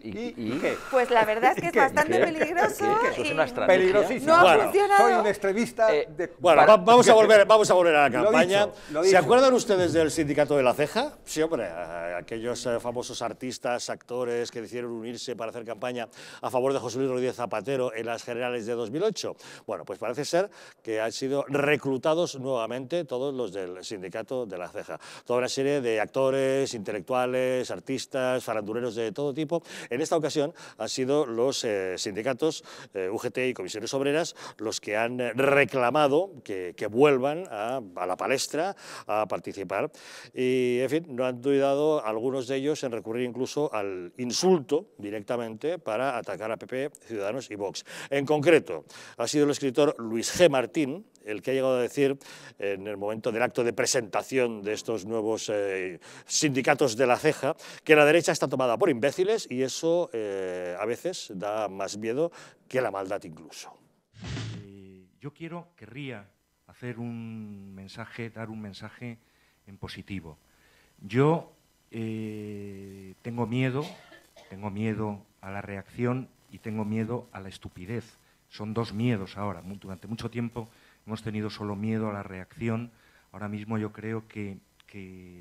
¿Y qué? Pues la verdad es que es bastante peligroso. es una Peligrosísimo. No ha funcionado. Soy un extremista. Eh, bueno, (laughs) vamos a volver a la campaña. ¿Se acuerdan ustedes del sindicato de la ceja? Sí, hombre aquellos eh, famosos artistas, actores que decidieron unirse para hacer campaña a favor de José Luis Rodríguez Zapatero en las generales de 2008. Bueno, pues parece ser que han sido reclutados nuevamente todos los del sindicato de la ceja. Toda una serie de actores, intelectuales, artistas, faranduleros de todo tipo. En esta ocasión han sido los eh, sindicatos eh, UGT y comisiones obreras los que han reclamado que, vuelvan a, a la palestra a participar. Y, en fin, no han algunos de ellos en recurrir incluso al insulto directamente para atacar a PP, Ciudadanos y Vox. En concreto, ha sido el escritor Luis G. Martín, el que ha llegado a decir en el momento del acto de presentación de estos nuevos eh, sindicatos de la ceja que la derecha está tomada por imbéciles y eso eh, a veces da más miedo que la maldad incluso. Eh, yo quiero, querría hacer un mensaje, dar un mensaje en positivo. Yo eh, tengo miedo, tengo miedo a la reacción y tengo miedo a la estupidez. Son dos miedos ahora. Durante mucho tiempo hemos tenido solo miedo a la reacción. Ahora mismo yo creo que,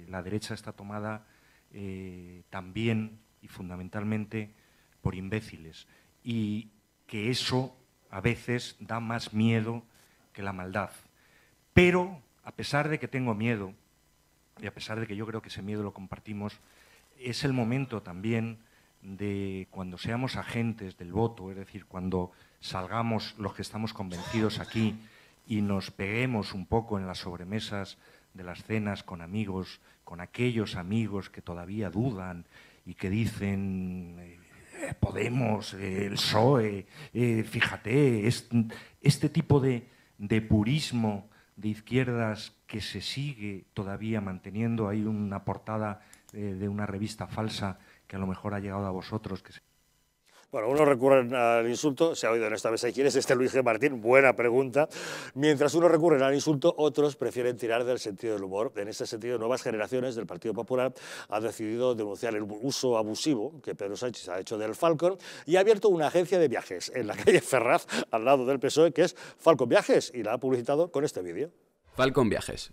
la derecha está tomada eh, también y fundamentalmente por imbéciles. Y que eso a veces da más miedo que la maldad. Pero, a pesar de que tengo miedo, y a pesar de que yo creo que ese miedo lo compartimos, es el momento también de cuando seamos agentes del voto, es decir, cuando salgamos los que estamos convencidos aquí y nos peguemos un poco en las sobremesas de las cenas con amigos, con aquellos amigos que todavía dudan y que dicen, eh, Podemos, el PSOE, eh, fíjate, este tipo de, de purismo de izquierdas que se sigue todavía manteniendo. Hay una portada eh, de una revista falsa que a lo mejor ha llegado a vosotros, que bueno, unos recurren al insulto, se ha oído en esta mesa, ¿quién es este Luis Martín? Buena pregunta. Mientras unos recurren al insulto, otros prefieren tirar del sentido del humor. En este sentido, nuevas generaciones del Partido Popular ha decidido denunciar el uso abusivo que Pedro Sánchez ha hecho del Falcon y ha abierto una agencia de viajes en la calle Ferraz, al lado del PSOE, que es Falcon Viajes, y la ha publicitado con este vídeo. Falcon Viajes.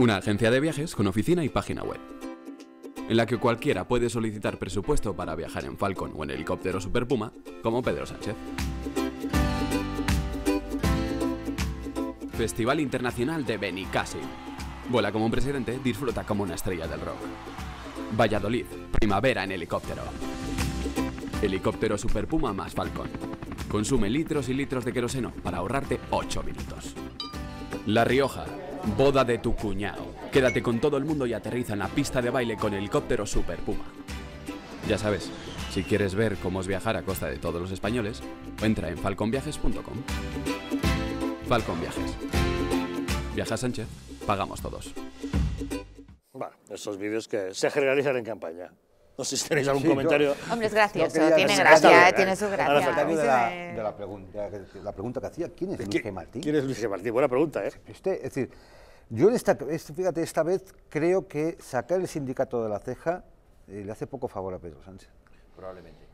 Una agencia de viajes con oficina y página web en la que cualquiera puede solicitar presupuesto para viajar en Falcon o en helicóptero Super Puma, como Pedro Sánchez. Festival Internacional de Benicassim. Vuela como un presidente, disfruta como una estrella del rock. Valladolid, primavera en helicóptero. Helicóptero Super Puma más Falcon. Consume litros y litros de queroseno para ahorrarte 8 minutos. La Rioja, Boda de tu cuñado. Quédate con todo el mundo y aterriza en la pista de baile con helicóptero Super Puma. Ya sabes, si quieres ver cómo es viajar a costa de todos los españoles, entra en falconviajes.com. Falcon Viajes. Viaja Sánchez, pagamos todos. Bueno, esos vídeos que se generalizan en campaña. No sé si tenéis algún comentario. Hombre, es gracioso, tiene gracia, eh, tiene su gracia. Ahora, de la, de la, pregunta, la pregunta que hacía, ¿quién es Luis G. Martín? ¿Quién es Luis G. Martín? Buena pregunta, ¿eh? Este, es decir, yo, esta, este, fíjate, esta vez creo que sacar el sindicato de la ceja eh, le hace poco favor a Pedro Sánchez. Probablemente.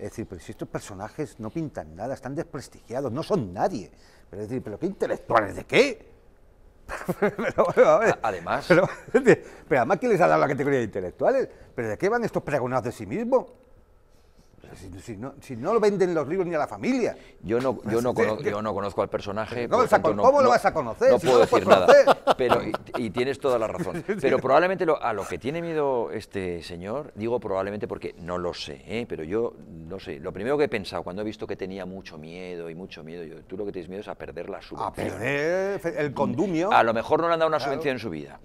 Es decir, pero si estos personajes no pintan nada, están desprestigiados, no son nadie. Pero es decir, ¿pero qué intelectuales de qué? pero, además. (laughs) Pero, además, ¿quién les ha dado la categoría de intelectuales? ¿Pero de qué van estos pregonados de sí mismos? Si, no, lo venden los libros ni a la familia. Yo no, yo no, (laughs) conozco, al personaje. ¿Cómo lo vas a conocer? No, puedo decir nada. Pero, y, tienes toda la razón. (laughs) Pero probablemente a lo que tiene miedo este señor, digo probablemente porque no lo sé, ¿eh? pero yo no sé. Lo primero que he pensado cuando he visto que tenía mucho miedo y mucho miedo, yo, tú lo que tienes miedo es a perder la subvención. A perder el condumio. A lo mejor no le han dado una subvención en su vida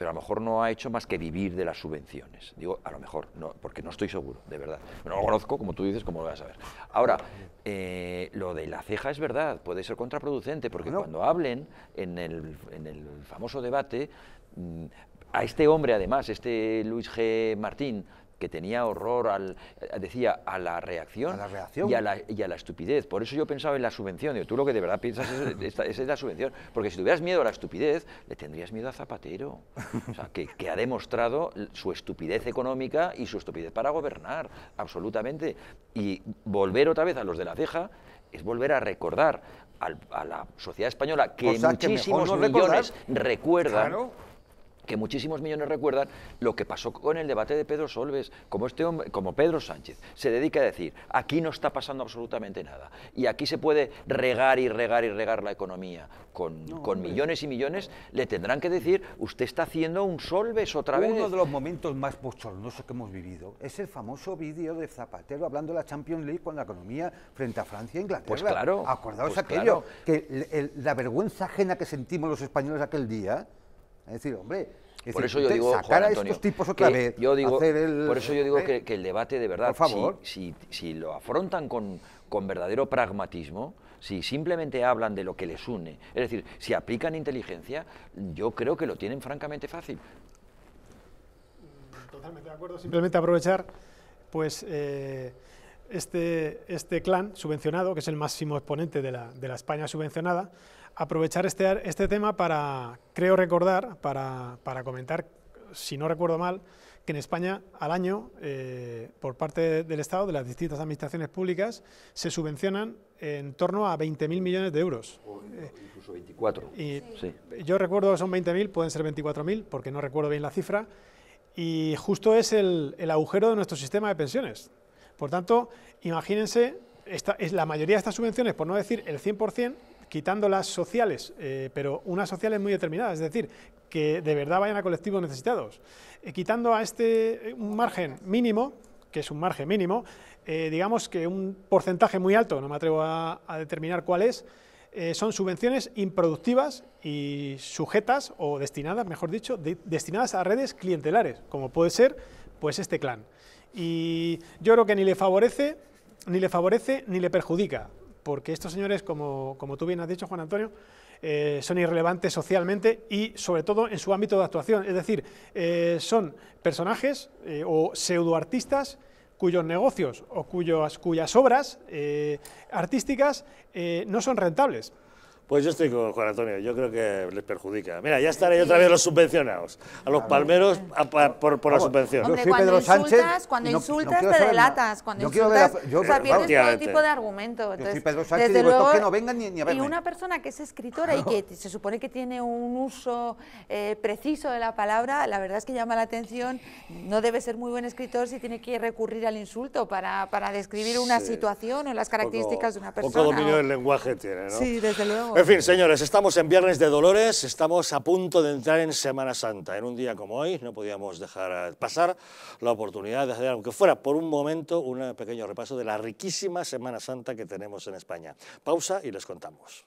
pero a lo mejor no ha hecho más que vivir de las subvenciones. Digo, a lo mejor, no, porque no estoy seguro, de verdad. No lo conozco, como tú dices, como lo vas a ver Ahora, eh, lo de la ceja es verdad, puede ser contraproducente, porque cuando hablen en el, en el famoso debate, mm, a este hombre, además, este Luis G. Martín, que tenía horror al, eh, decía, a la reacción, a la reacción. Y, a la, estupidez. Por eso yo pensaba en la subvención. Y tú lo que de verdad piensas es, (laughs) es, la subvención. Porque si tuvieras miedo a la estupidez, le tendrías miedo a Zapatero, o sea, que, ha demostrado su estupidez económica y su estupidez para gobernar, absolutamente. Y volver otra vez a los de la ceja es volver a recordar a la sociedad española que en muchísimos millones recuerdan que muchísimos millones recuerdan lo que pasó con el debate de Pedro Solves, como, este hombre, como Pedro Sánchez se dedica a decir, aquí no está pasando absolutamente nada, y aquí se puede regar y regar y regar la economía con, millones y millones, le tendrán que decir, usted está haciendo un Solves otra vez. Uno de los momentos más bochornosos que hemos vivido es el famoso vídeo de Zapatero hablando de la Champions League con la economía frente a Francia e Inglaterra. Pues claro. Acordaos pues aquello, que la vergüenza ajena que sentimos los españoles aquel día es decir, hombre, es por eso yo a estos tipos otra vez, hacer el, por eso yo digo ¿eh? que, el debate de verdad, favor. Si, lo afrontan con, verdadero pragmatismo, si simplemente hablan de lo que les une, es decir, si aplican inteligencia, yo creo que lo tienen francamente fácil. Totalmente de acuerdo, simplemente aprovechar, pues... Eh, este, este clan subvencionado, que es el máximo exponente de la, de la España subvencionada, aprovechar este, este tema para, creo recordar, para, para comentar, si no recuerdo mal, que en España al año, eh, por parte del Estado, de las distintas administraciones públicas, se subvencionan en torno a 20.000 millones de euros. incluso 24. Yo recuerdo que son 20.000, pueden ser 24.000, porque no recuerdo bien la cifra, y justo es el, el agujero de nuestro sistema de pensiones. Por tanto, imagínense, esta, es la mayoría de estas subvenciones, por no decir el 100%, quitando las sociales, eh, pero unas sociales muy determinadas, es decir, que de verdad vayan a colectivos necesitados. Eh, quitando a este eh, un margen mínimo, que es un margen mínimo, digamos que un porcentaje muy alto, no me atrevo a, determinar cuál es, son subvenciones improductivas y sujetas o destinadas, mejor dicho, destinadas a redes clientelares, como puede ser pues este clan. Y yo creo que ni le favorece, ni le favorece, ni le perjudica porque estos señores, como, como tú bien has dicho, Juan Antonio, eh, son irrelevantes socialmente y sobre todo en su ámbito de actuación. Es decir, eh, son personajes eh, o pseudoartistas cuyos negocios o cuyas obras artísticas no son rentables. Pues yo estoy con Juan Antonio, yo creo que les perjudica. Mira, ya estaré yo otra vez los subvencionados, a los palmeros por, la subvención. cuando insultas, cuando insultas te delatas, cuando insultas, o tipo de argumento. desde luego, que no vengan ni, Y una persona que es escritora y que se supone que tiene un uso eh, preciso de la palabra, la verdad es que llama la atención, no debe ser muy buen escritor si tiene que recurrir al insulto para, describir una situación o las características de una persona. Poco dominio del lenguaje tiene, ¿no? Sí, desde luego. En fin, señores, estamos en Viernes de Dolores, estamos a punto de entrar en Semana Santa. En un día como hoy no podíamos dejar pasar la oportunidad de hacer, aunque fuera por un momento, un pequeño repaso de la riquísima Semana Santa que tenemos en España. Pausa y les contamos.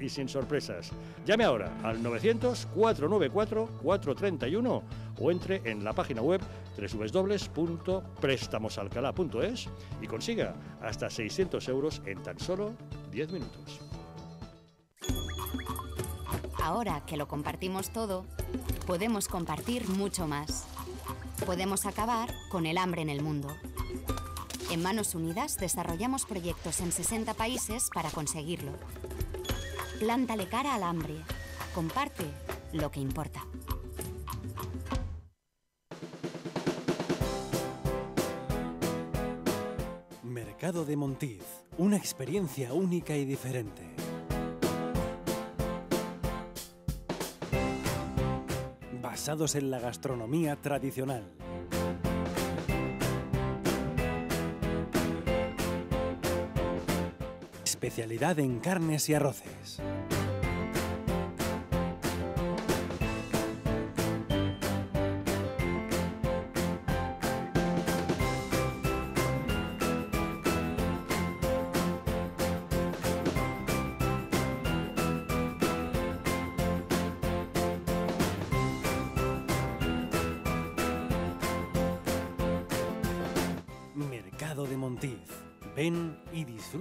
y sin sorpresas. Llame ahora al 900-494-431 o entre en la página web www.préstamosalcalá.es y consiga hasta 600 euros en tan solo 10 minutos. Ahora que lo compartimos todo, podemos compartir mucho más. Podemos acabar con el hambre en el mundo. En Manos Unidas desarrollamos proyectos en 60 países para conseguirlo. Plántale cara al hambre. Comparte lo que importa. Mercado de Montiz, una experiencia única y diferente. Basados en la gastronomía tradicional especialidad en carnes y arroces.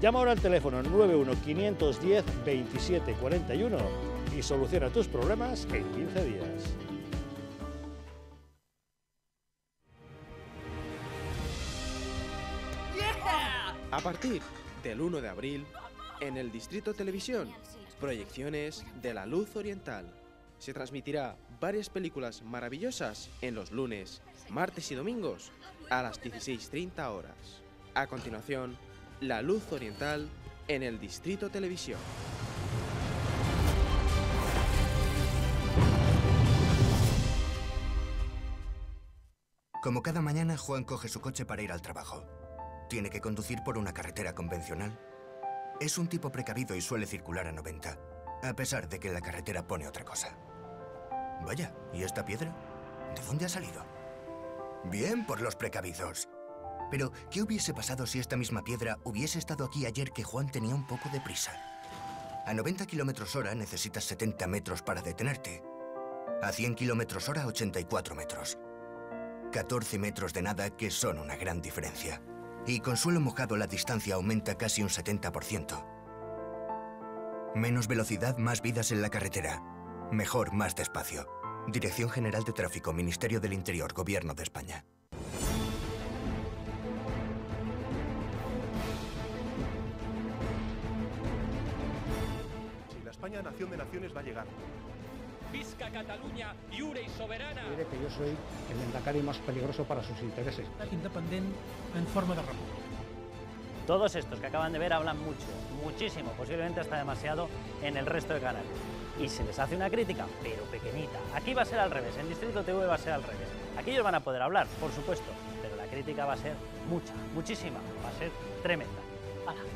Llama ahora al teléfono 91-510-2741 y soluciona tus problemas en 15 días. A partir del 1 de abril, en el Distrito Televisión, proyecciones de la luz oriental. Se transmitirá varias películas maravillosas en los lunes, martes y domingos a las 16.30 horas. A continuación, la Luz Oriental en el Distrito Televisión. Como cada mañana, Juan coge su coche para ir al trabajo. Tiene que conducir por una carretera convencional. Es un tipo precavido y suele circular a 90, a pesar de que la carretera pone otra cosa. Vaya, ¿y esta piedra? ¿De dónde ha salido? Bien por los precavidos. Pero, ¿qué hubiese pasado si esta misma piedra hubiese estado aquí ayer que Juan tenía un poco de prisa? A 90 km hora necesitas 70 metros para detenerte. A 100 km hora, 84 metros. 14 metros de nada que son una gran diferencia. Y con suelo mojado la distancia aumenta casi un 70%. Menos velocidad, más vidas en la carretera. Mejor, más despacio. Dirección General de Tráfico, Ministerio del Interior, Gobierno de España. Nación de Naciones va a llegar. Visca Cataluña, Iure y soberana. Mire que yo soy el endacari más peligroso para sus intereses. Independiente en forma de república. Todos estos que acaban de ver hablan mucho, muchísimo, posiblemente hasta demasiado en el resto de canal. Y se les hace una crítica, pero pequeñita. Aquí va a ser al revés, en Distrito TV va a ser al revés. Aquí ellos van a poder hablar, por supuesto, pero la crítica va a ser mucha, muchísima, va a ser tremenda. ¡Hala!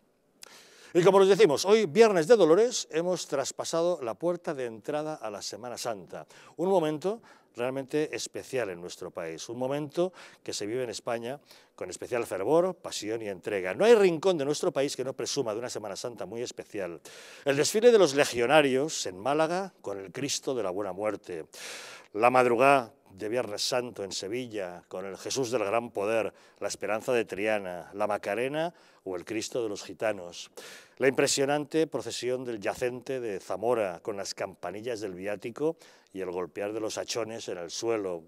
Y como les decimos, hoy, Viernes de Dolores, hemos traspasado la puerta de entrada a la Semana Santa, un momento realmente especial en nuestro país, un momento que se vive en España con especial fervor, pasión y entrega. No hay rincón de nuestro país que no presuma de una Semana Santa muy especial. El desfile de los legionarios en Málaga con el Cristo de la Buena Muerte, la madrugada de Viernes Santo en Sevilla, con el Jesús del Gran Poder, la Esperanza de Triana, la Macarena o el Cristo de los Gitanos. La impresionante procesión del yacente de Zamora, con las campanillas del viático y el golpear de los hachones en el suelo,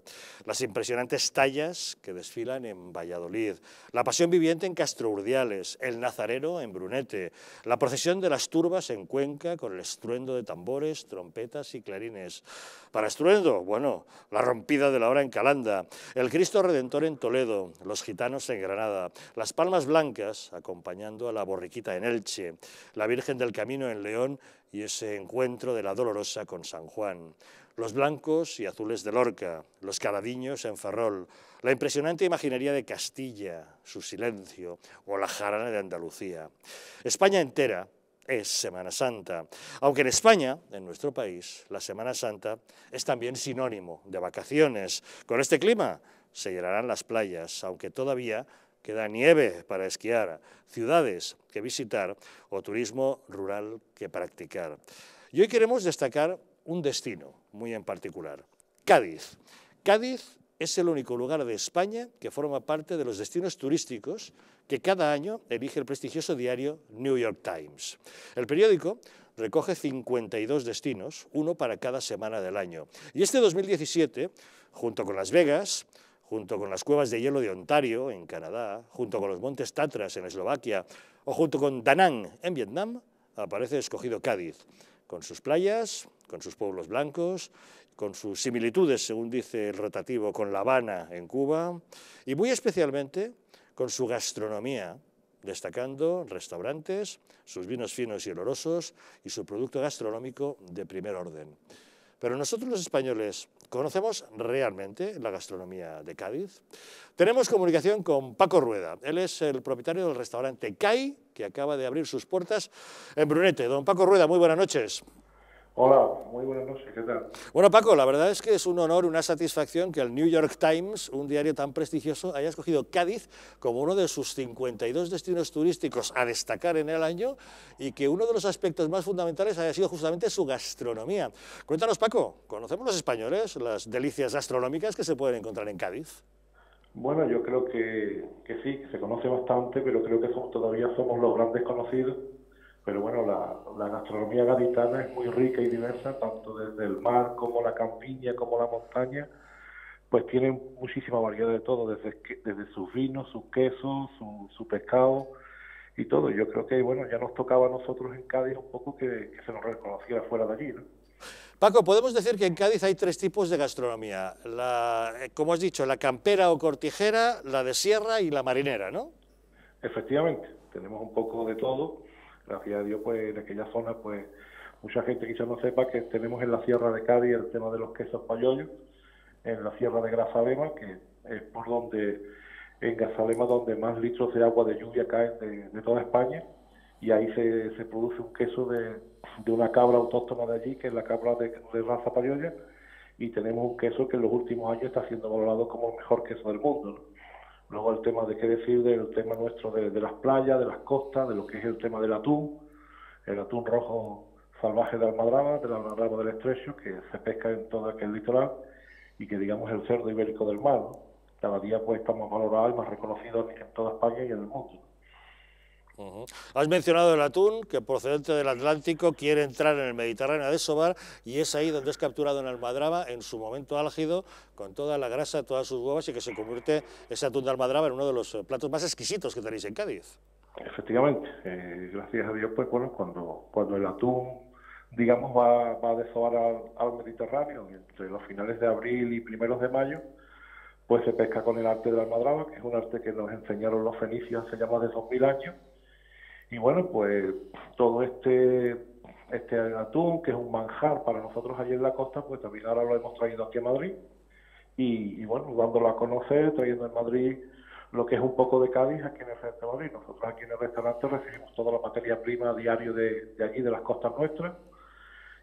las impresionantes tallas que desfilan en Valladolid, la pasión viviente en Castro Urdiales, el nazareno en Brunete, la procesión de las turbas en Cuenca con el estruendo de tambores, trompetas y clarines. Para estruendo, bueno, la rompida de la hora en Calanda, el Cristo Redentor en Toledo, los gitanos en Granada, las palmas blancas acompañando a la borriquita en Elche, la Virgen del Camino en León y ese encuentro de la Dolorosa con San Juan, los blancos y azules de Lorca, los caladiños en Ferrol, la impresionante imaginería de Castilla, su silencio, o la jarana de Andalucía. España entera es Semana Santa, aunque en España, en nuestro país, la Semana Santa es también sinónimo de vacaciones. Con este clima se llenarán las playas, aunque todavía que da nieve para esquiar, ciudades que visitar o turismo rural que practicar. Y hoy queremos destacar un destino muy en particular, Cádiz. Cádiz es el único lugar de España que forma parte de los destinos turísticos que cada año elige el prestigioso diario New York Times. El periódico recoge 52 destinos, uno para cada semana del año. Y este 2017, junto con Las Vegas, junto con las cuevas de hielo de Ontario, en Canadá, junto con los montes Tatras, en Eslovaquia, o junto con Danang, en Vietnam, aparece escogido Cádiz, con sus playas, con sus pueblos blancos, con sus similitudes, según dice el rotativo, con La Habana, en Cuba, y muy especialmente con su gastronomía, destacando restaurantes, sus vinos finos y olorosos y su producto gastronómico de primer orden. Pero nosotros los españoles conocemos realmente la gastronomía de Cádiz. Tenemos comunicación con Paco Rueda. Él es el propietario del restaurante CAI, que acaba de abrir sus puertas en Brunete. Don Paco Rueda, muy buenas noches. Hola, muy buenas noches, ¿qué tal? Bueno, Paco, la verdad es que es un honor, una satisfacción que el New York Times, un diario tan prestigioso, haya escogido Cádiz como uno de sus 52 destinos turísticos a destacar en el año y que uno de los aspectos más fundamentales haya sido justamente su gastronomía. Cuéntanos, Paco, ¿conocemos los españoles las delicias gastronómicas que se pueden encontrar en Cádiz? Bueno, yo creo que, sí, se conoce bastante, pero creo que todavía somos los grandes conocidos pero bueno, la, la gastronomía gaditana es muy rica y diversa, tanto desde el mar como la campiña, como la montaña, pues tienen muchísima variedad de todo, desde, desde sus vinos, sus quesos, su, su pescado y todo. Yo creo que, bueno, ya nos tocaba a nosotros en Cádiz un poco que, que se nos reconociera fuera de allí, ¿no? Paco, podemos decir que en Cádiz hay tres tipos de gastronomía. La, eh, como has dicho, la campera o cortijera, la de sierra y la marinera, ¿no? Efectivamente, tenemos un poco de todo gracias a Dios, pues en aquella zona, pues mucha gente quizá no sepa que tenemos en la Sierra de Cádiz el tema de los quesos payollos, en la Sierra de Grazalema, que es por donde, en Grazalema, donde más litros de agua de lluvia caen de, toda España, y ahí se, produce un queso de, una cabra autóctona de allí, que es la cabra de, raza payolla, y tenemos un queso que en los últimos años está siendo valorado como el mejor queso del mundo. Luego el tema de qué decir del tema nuestro de, las playas, de las costas, de lo que es el tema del atún, el atún rojo salvaje de Almadraba, de la Almadraba del Estrecho, que se pesca en todo aquel litoral y que digamos el cerdo ibérico del mar. Cada día pues está más valorado y más reconocido en toda España y en el mundo. Has mencionado el atún, que procedente del Atlántico quiere entrar en el Mediterráneo a desovar y es ahí donde es capturado en Almadraba en su momento álgido, con toda la grasa, todas sus huevas y que se convierte ese atún de Almadraba en uno de los eh, platos más exquisitos que tenéis en Cádiz. Efectivamente, eh, gracias a Dios, pues bueno, cuando, cuando el atún, digamos, va, a desovar al, Mediterráneo entre los finales de abril y primeros de mayo, pues se pesca con el arte de almadraba, que es un arte que nos enseñaron los fenicios hace ya más de 2.000 años, y bueno, pues todo este, este, atún, que es un manjar para nosotros allí en la costa, pues también ahora lo hemos traído aquí a Madrid. Y, bueno, dándolo a conocer, trayendo en Madrid lo que es un poco de Cádiz aquí en el Frente de Madrid. Nosotros aquí en el restaurante recibimos toda la materia prima diario de, de allí, de las costas nuestras.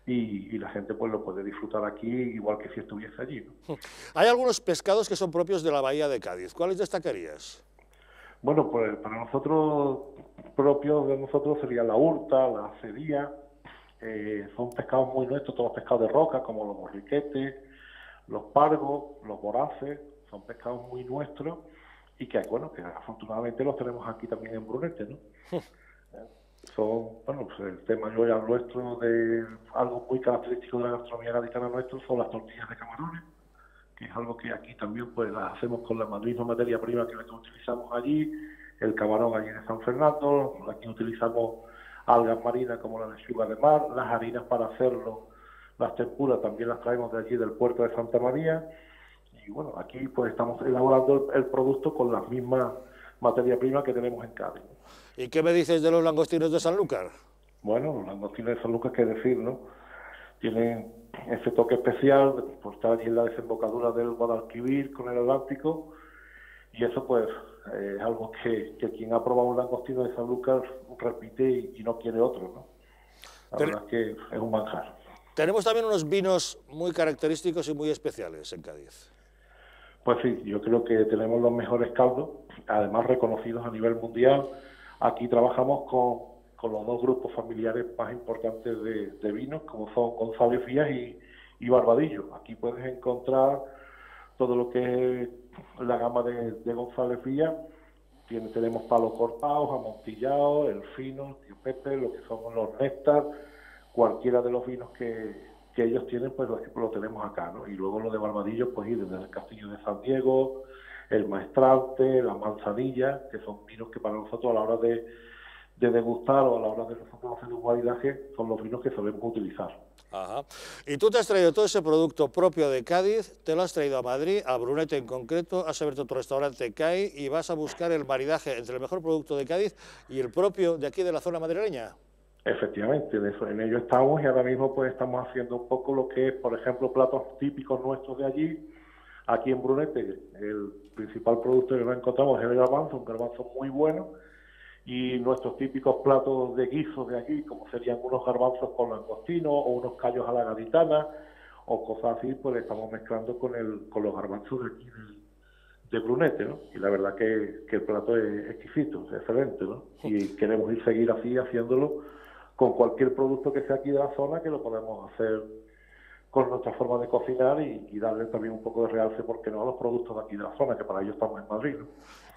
Y, la gente pues lo puede disfrutar aquí igual que si estuviese allí. (laughs) Hay algunos pescados que son propios de la bahía de Cádiz. ¿Cuáles destacarías? Bueno, pues para nosotros, propios de nosotros, sería la hurta, la acería, eh, son pescados muy nuestros, todos pescados de roca, como los borriquetes, los pargos, los voraces, son pescados muy nuestros y que, bueno, que afortunadamente los tenemos aquí también en Brunete, ¿no? (laughs) Eh, son, bueno, pues, el tema yo ya nuestro de algo muy característico de la gastronomía gaditana nuestro son las tortillas de camarones, es algo que aquí también pues las hacemos con la misma materia prima que la que utilizamos allí, el camarón allí en San Fernando, aquí utilizamos algas marinas como la lechuga de mar, las harinas para hacerlo, las tempuras también las traemos de allí del puerto de Santa María y bueno, aquí pues estamos elaborando el, producto con la misma materia prima que tenemos en Cádiz. ¿Y qué me dices de los langostinos de Sanlúcar? Bueno, los langostinos de Sanlúcar, qué decir, ¿no? Tienen ese toque especial, por estar allí en la desembocadura del Guadalquivir con el Atlántico, y eso pues eh, es algo que, que, quien ha probado un langostino de San Lucas repite y, no quiere otro, ¿no? La verdad es que es un manjar. Tenemos también unos vinos muy característicos y muy especiales en Cádiz. Pues sí, yo creo que tenemos los mejores caldos, además reconocidos a nivel mundial. Aquí trabajamos con con los dos grupos familiares más importantes de, vinos, como son González Fías y, Barbadillo. Aquí puedes encontrar todo lo que es la gama de, González González Tiene, tenemos palos cortados, amontillados, el fino, el Pepe, lo que son los restas, cualquiera de los vinos que, que ellos tienen, pues lo, tenemos acá, ¿no? Y luego lo de Barbadillo, pues ir desde el Castillo de San Diego, el Maestrante, la Manzanilla, que son vinos que para nosotros a la hora de de degustar o a la hora de nosotros hacer un maridaje son los vinos que solemos utilizar. Ajá. Y tú te has traído todo ese producto propio de Cádiz, te lo has traído a Madrid, a Brunete en concreto, has abierto tu restaurante CAI y vas a buscar el maridaje entre el mejor producto de Cádiz y el propio de aquí de la zona madrileña. Efectivamente, en ello estamos y ahora mismo pues estamos haciendo un poco lo que es, por ejemplo, platos típicos nuestros de allí. Aquí en Brunete, el principal producto que nos encontramos es el garbanzo, un garbanzo muy bueno, y nuestros típicos platos de guisos de aquí, como serían unos garbanzos con langostino o unos callos a la gaditana o cosas así, pues estamos mezclando con, el, con los garbanzos de aquí de, Brunete, ¿no? Y la verdad que, que el plato es exquisito, es excelente, ¿no? Y queremos ir seguir así haciéndolo con cualquier producto que sea aquí de la zona que lo podemos hacer con nuestra forma de cocinar y, darle también un poco de realce, porque no a los productos de aquí de la zona, que para ellos estamos en Madrid. ¿no?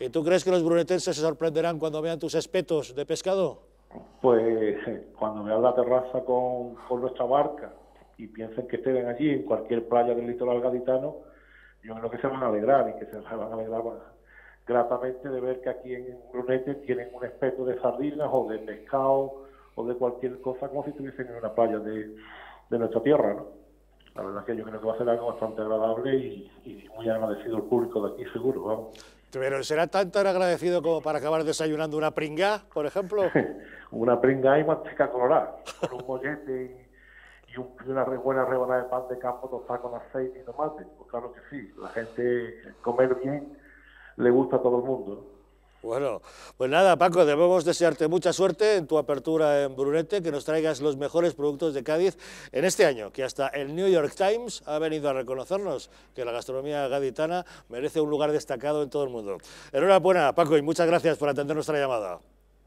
¿Y tú crees que los brunetenses se sorprenderán cuando vean tus espetos de pescado? Pues eh, cuando vean la terraza con, nuestra barca y piensen que estén allí, en cualquier playa del litoral gaditano, yo creo que se van a alegrar y que se van a alegrar gratamente de ver que aquí en Brunete tienen un espeto de sardinas o de pescado o de cualquier cosa como si estuviesen en una playa de, de nuestra tierra, ¿no? la verdad es que yo creo que va a ser algo bastante agradable y, muy agradecido el público de aquí, seguro, Pero ¿será tanto tan agradecido como para acabar desayunando una pringa, por ejemplo? (laughs) una pringa y chica colorada, con un mollete y, una buena rebanada de pan de campo tostada con aceite y tomate. Pues claro que sí, la gente comer bien le gusta a todo el mundo. Bueno, pues nada, Paco, debemos desearte mucha suerte en tu apertura en Brunete, que nos traigas los mejores productos de Cádiz en este año, que hasta el New York Times ha venido a reconocernos que la gastronomía gaditana merece un lugar destacado en todo el mundo. Enhorabuena, Paco, y muchas gracias por atender nuestra llamada.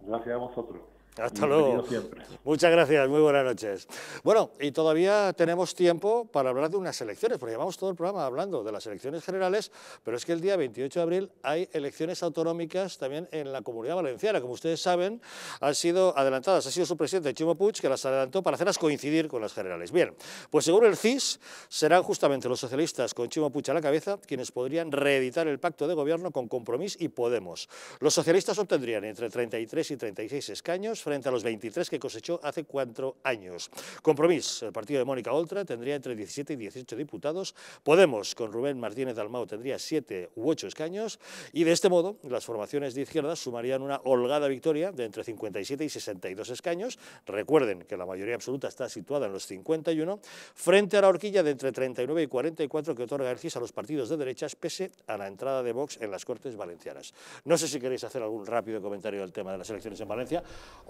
Gracias a vosotros. Hasta luego. Siempre. Muchas gracias, muy buenas noches. Bueno, y todavía tenemos tiempo para hablar de unas elecciones, porque llevamos todo el programa hablando de las elecciones generales, pero es que el día 28 de abril hay elecciones autonómicas también en la Comunidad Valenciana. Como ustedes saben, han sido adelantadas, ha sido su presidente Chimo Puig que las adelantó para hacerlas coincidir con las generales. Bien, pues según el CIS, serán justamente los socialistas con Chimo Puig a la cabeza quienes podrían reeditar el pacto de gobierno con Compromís y Podemos. Los socialistas obtendrían entre 33 y 36 escaños, frente a los 23 que cosechó hace cuatro años. Compromís, el partido de Mónica Oltra, tendría entre 17 y 18 diputados. Podemos, con Rubén Martínez Dalmao tendría 7 u 8 escaños. Y de este modo, las formaciones de izquierda sumarían una holgada victoria de entre 57 y 62 escaños. Recuerden que la mayoría absoluta está situada en los 51, frente a la horquilla de entre 39 y 44 que otorga el GIS a los partidos de derechas, pese a la entrada de Vox en las Cortes Valencianas. No sé si queréis hacer algún rápido comentario del tema de las elecciones en Valencia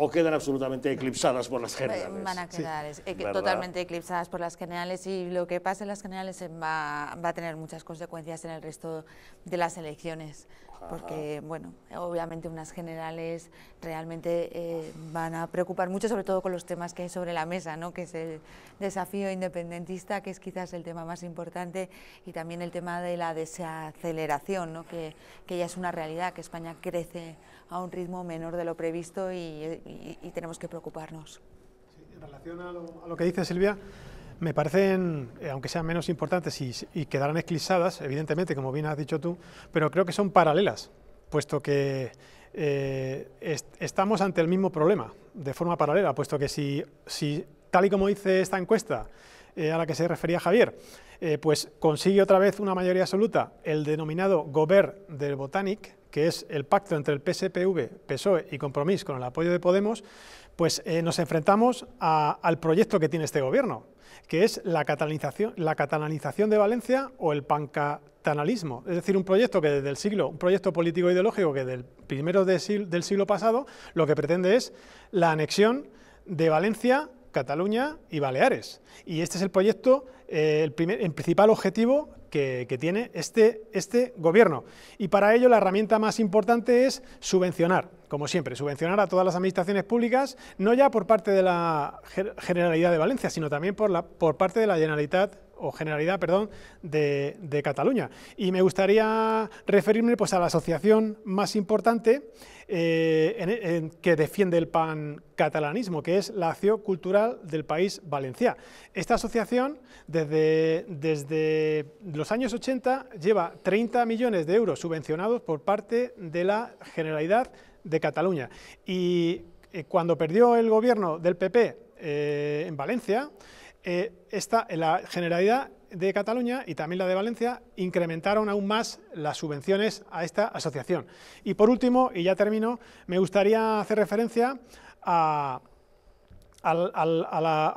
o quedan absolutamente eclipsadas por las generales? Van a quedar eh, totalmente eclipsadas por las generales y lo que pase en las generales va a tener muchas consecuencias en el resto de las elecciones porque bueno, obviamente unas generales realmente eh, van a preocupar mucho, sobre todo con los temas que hay sobre la mesa, ¿no? que es el desafío independentista, que es quizás el tema más importante, y también el tema de la desaceleración, que, ya es una realidad, que España crece a un ritmo menor de lo previsto y, tenemos que preocuparnos. en relación a lo que dice Silvia, me parecen, eh, aunque sean menos importantes y, quedarán esclisadas, evidentemente, como bien has dicho tú, pero creo que son paralelas, puesto que eh, estamos ante el mismo problema, de forma paralela, puesto que si, tal y como dice esta encuesta eh, a la que se refería Javier, pues consigue otra vez una mayoría absoluta el denominado Gobert del Botanic, que es el pacto entre el PSPV, PSOE y Compromís con el apoyo de Podemos, pues eh, nos enfrentamos al proyecto que tiene este gobierno, que es la catalanización, la de Valencia o el pancatanalismo. Es decir, un proyecto que desde el siglo, un proyecto político ideológico que del primero del siglo pasado lo que pretende es la anexión de Valencia, Cataluña y Baleares. Y este es el proyecto, eh, el, primer, el principal objetivo que, que, tiene este, este gobierno. Y para ello la herramienta más importante es subvencionar como siempre, subvencionar a todas las administraciones públicas, no ya por parte de la Generalidad de Valencia, sino también por, parte de la Generalitat o Generalidad, perdón, de, Cataluña. Y me gustaría referirme pues, a la asociación más importante eh, que defiende el pan catalanismo, que es la Acción Cultural del País Valencià. Esta asociación, desde, desde los años 80, lleva 30 millones de euros subvencionados por parte de la Generalidad de Cataluña. Y eh, cuando perdió el gobierno del PP eh, en Valencia, eh, la Generalidad de Cataluña y también la de Valencia incrementaron aún más las subvenciones a esta asociación. Y por último, y ya termino, me gustaría hacer referencia a,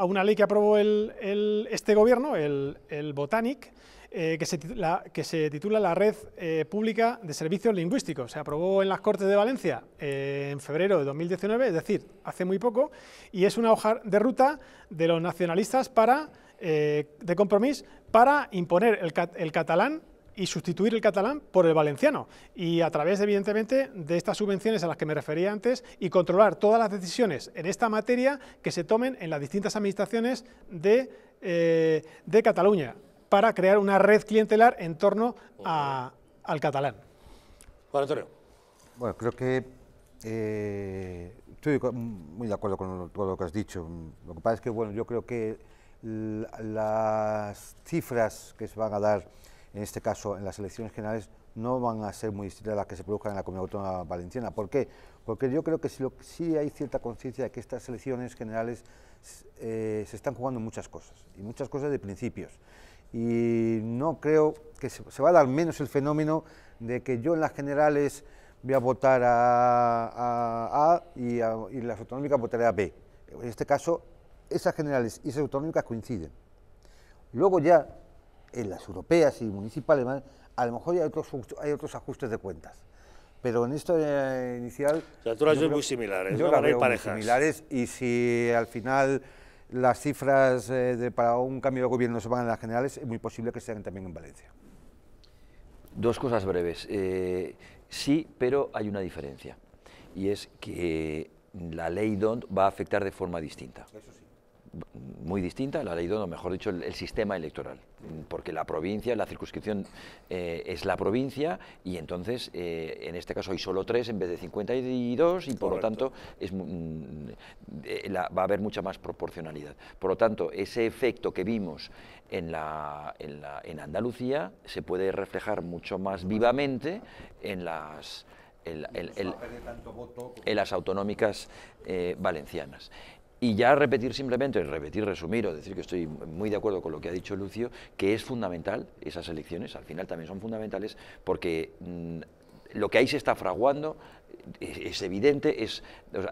una ley que aprobó este gobierno, el, el Botanic, eh, que, se titula, La Red eh, Pública de Servicios Lingüísticos. Se aprobó en las Cortes de Valencia eh, en febrero de 2019, es decir, hace muy poco, y es una hoja de ruta de los nacionalistas para, de compromiso para imponer el, catalán y sustituir el catalán por el valenciano. Y a través, evidentemente, de estas subvenciones a las que me refería antes y controlar todas las decisiones en esta materia que se tomen en las distintas administraciones de Cataluña para crear una red clientelar en torno a, al catalán. Juan Antonio. Bueno, creo que eh, estoy muy de acuerdo con todo lo que has dicho. Lo que pasa es que, bueno, yo creo que las cifras que se van a dar, en este caso en las elecciones generales, no van a ser muy distintas a las que se produzcan en la Comunidad Autónoma Valenciana. ¿Por qué? Porque yo creo que sí, hay cierta conciencia de que estas elecciones generales eh, se están jugando muchas cosas, y muchas cosas de principios y no creo que se, va a dar menos el fenómeno de que yo en las generales voy a votar a A, y, en las autonómicas votaré a B. En este caso, esas generales y esas autonómicas coinciden. Luego ya en las europeas y municipales, a lo mejor hay otros, hay otros ajustes de cuentas. Pero en esto eh, inicial... Las son muy similares, ¿eh? yo no parejas. Yo parejas. Muy similares y si al final las cifras eh, para un cambio de gobierno se van a las generales, es muy posible que sean también en Valencia. Dos cosas breves. Eh, sí, pero hay una diferencia, y es que la ley DONT va a afectar de forma distinta muy distinta, la ley o mejor dicho, el, sistema electoral, porque la provincia, la circunscripción eh, es la provincia y entonces eh, en este caso hay solo tres en vez de 52 y por lo tanto mm, eh, va a haber mucha más proporcionalidad. Por lo tanto, ese efecto que vimos en, Andalucía se puede reflejar mucho más vivamente en las... autonómicas valencianas. Y ya repetir simplemente, repetir, resumir o decir que estoy muy de acuerdo con lo que ha dicho Lucio, que es fundamental esas elecciones, al final también son fundamentales porque mm, lo que ahí se está fraguando, es evidente, es,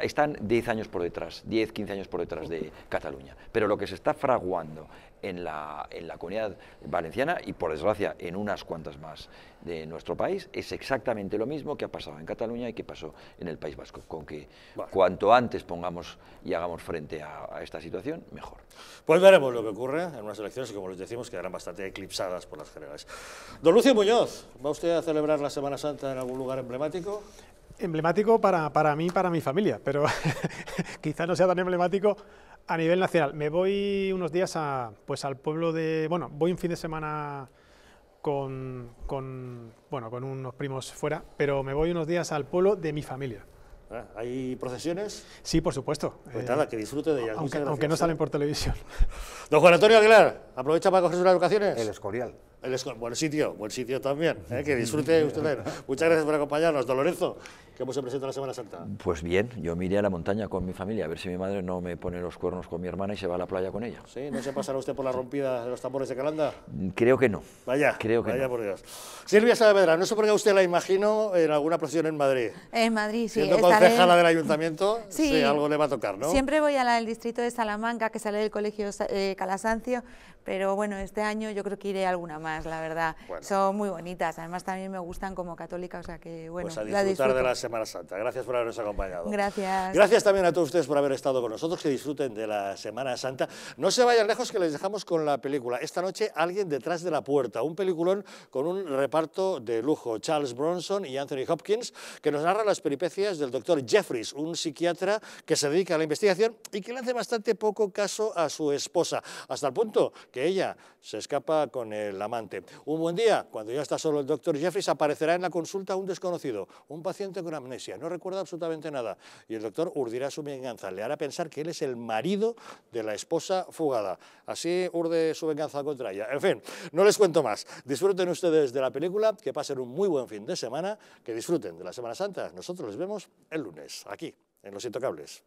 están 10 años por detrás, 10, 15 años por detrás de Cataluña. Pero lo que se está fraguando en la, en la comunidad valenciana y, por desgracia, en unas cuantas más de nuestro país, es exactamente lo mismo que ha pasado en Cataluña y que pasó en el País Vasco. Con que cuanto antes pongamos y hagamos frente a, a, esta situación, mejor. Pues veremos lo que ocurre en unas elecciones que, como les decimos, quedarán bastante eclipsadas por las generales. Don Lucio Muñoz, ¿va usted a celebrar la Semana Santa en algún lugar emblemático? emblemático para, para mí, para mi familia, pero (laughs) quizás no sea tan emblemático a nivel nacional. Me voy unos días a, pues al pueblo de... Bueno, voy un fin de semana con, bueno, con unos primos fuera, pero me voy unos días al pueblo de mi familia. Ah, ¿Hay procesiones? Sí, por supuesto. Pues eh, que disfrute de Aunque, aunque no salen por televisión. Don Juan Antonio Aguilar, aprovecha para coger unas vacaciones. El Escorial buen sitio, buen sitio también. ¿eh? Que (laughs) disfrute usted. Muchas gracias por acompañarnos. Don ¿cómo se presenta la Semana Santa? Pues bien, yo me iré a la montaña con mi familia, a ver si mi madre no me pone los cuernos con mi hermana y se va a la playa con ella. ¿Sí? ¿No se pasará usted por la rompida de los tambores de Calanda? Mm, creo que no. Vaya, Creo que vaya no. por Dios. Silvia Saavedra, no sé por qué usted la imagino en alguna procesión en Madrid. En Madrid, sí. Siendo concejala del ayuntamiento, (laughs) sí. algo le va a tocar, ¿no? Siempre voy a la del distrito de Salamanca, que sale del colegio eh, Calasancio, pero bueno, este año yo creo que iré a alguna más, la verdad. Son muy bonitas. Además también me gustan como católica, o sea que bueno. Pues disfrutar de la Semana Santa. Gracias por habernos acompañado. Gracias. Gracias también a todos ustedes por haber estado con nosotros. Que disfruten de la Semana Santa. No se vayan lejos que les dejamos con la película. Esta noche alguien detrás de la puerta. Un peliculón con un reparto de lujo. Charles Bronson y Anthony Hopkins que nos narra las peripecias del doctor Jeffries, un psiquiatra que se dedica a la investigación y que le hace bastante poco caso a su esposa. Hasta el punto que ella se escapa con el amante. Un buen día, cuando ya está solo el doctor Jeffries, aparecerá en la consulta un desconocido, un paciente con amnesia, no recuerda absolutamente nada, y el doctor urdirá su venganza, le hará pensar que él es el marido de la esposa fugada. Así urde su venganza contra ella. En fin, no les cuento más. Disfruten ustedes de la película, que pasen un muy buen fin de semana, que disfruten de la Semana Santa. Nosotros les vemos el lunes, aquí, en Los Intocables.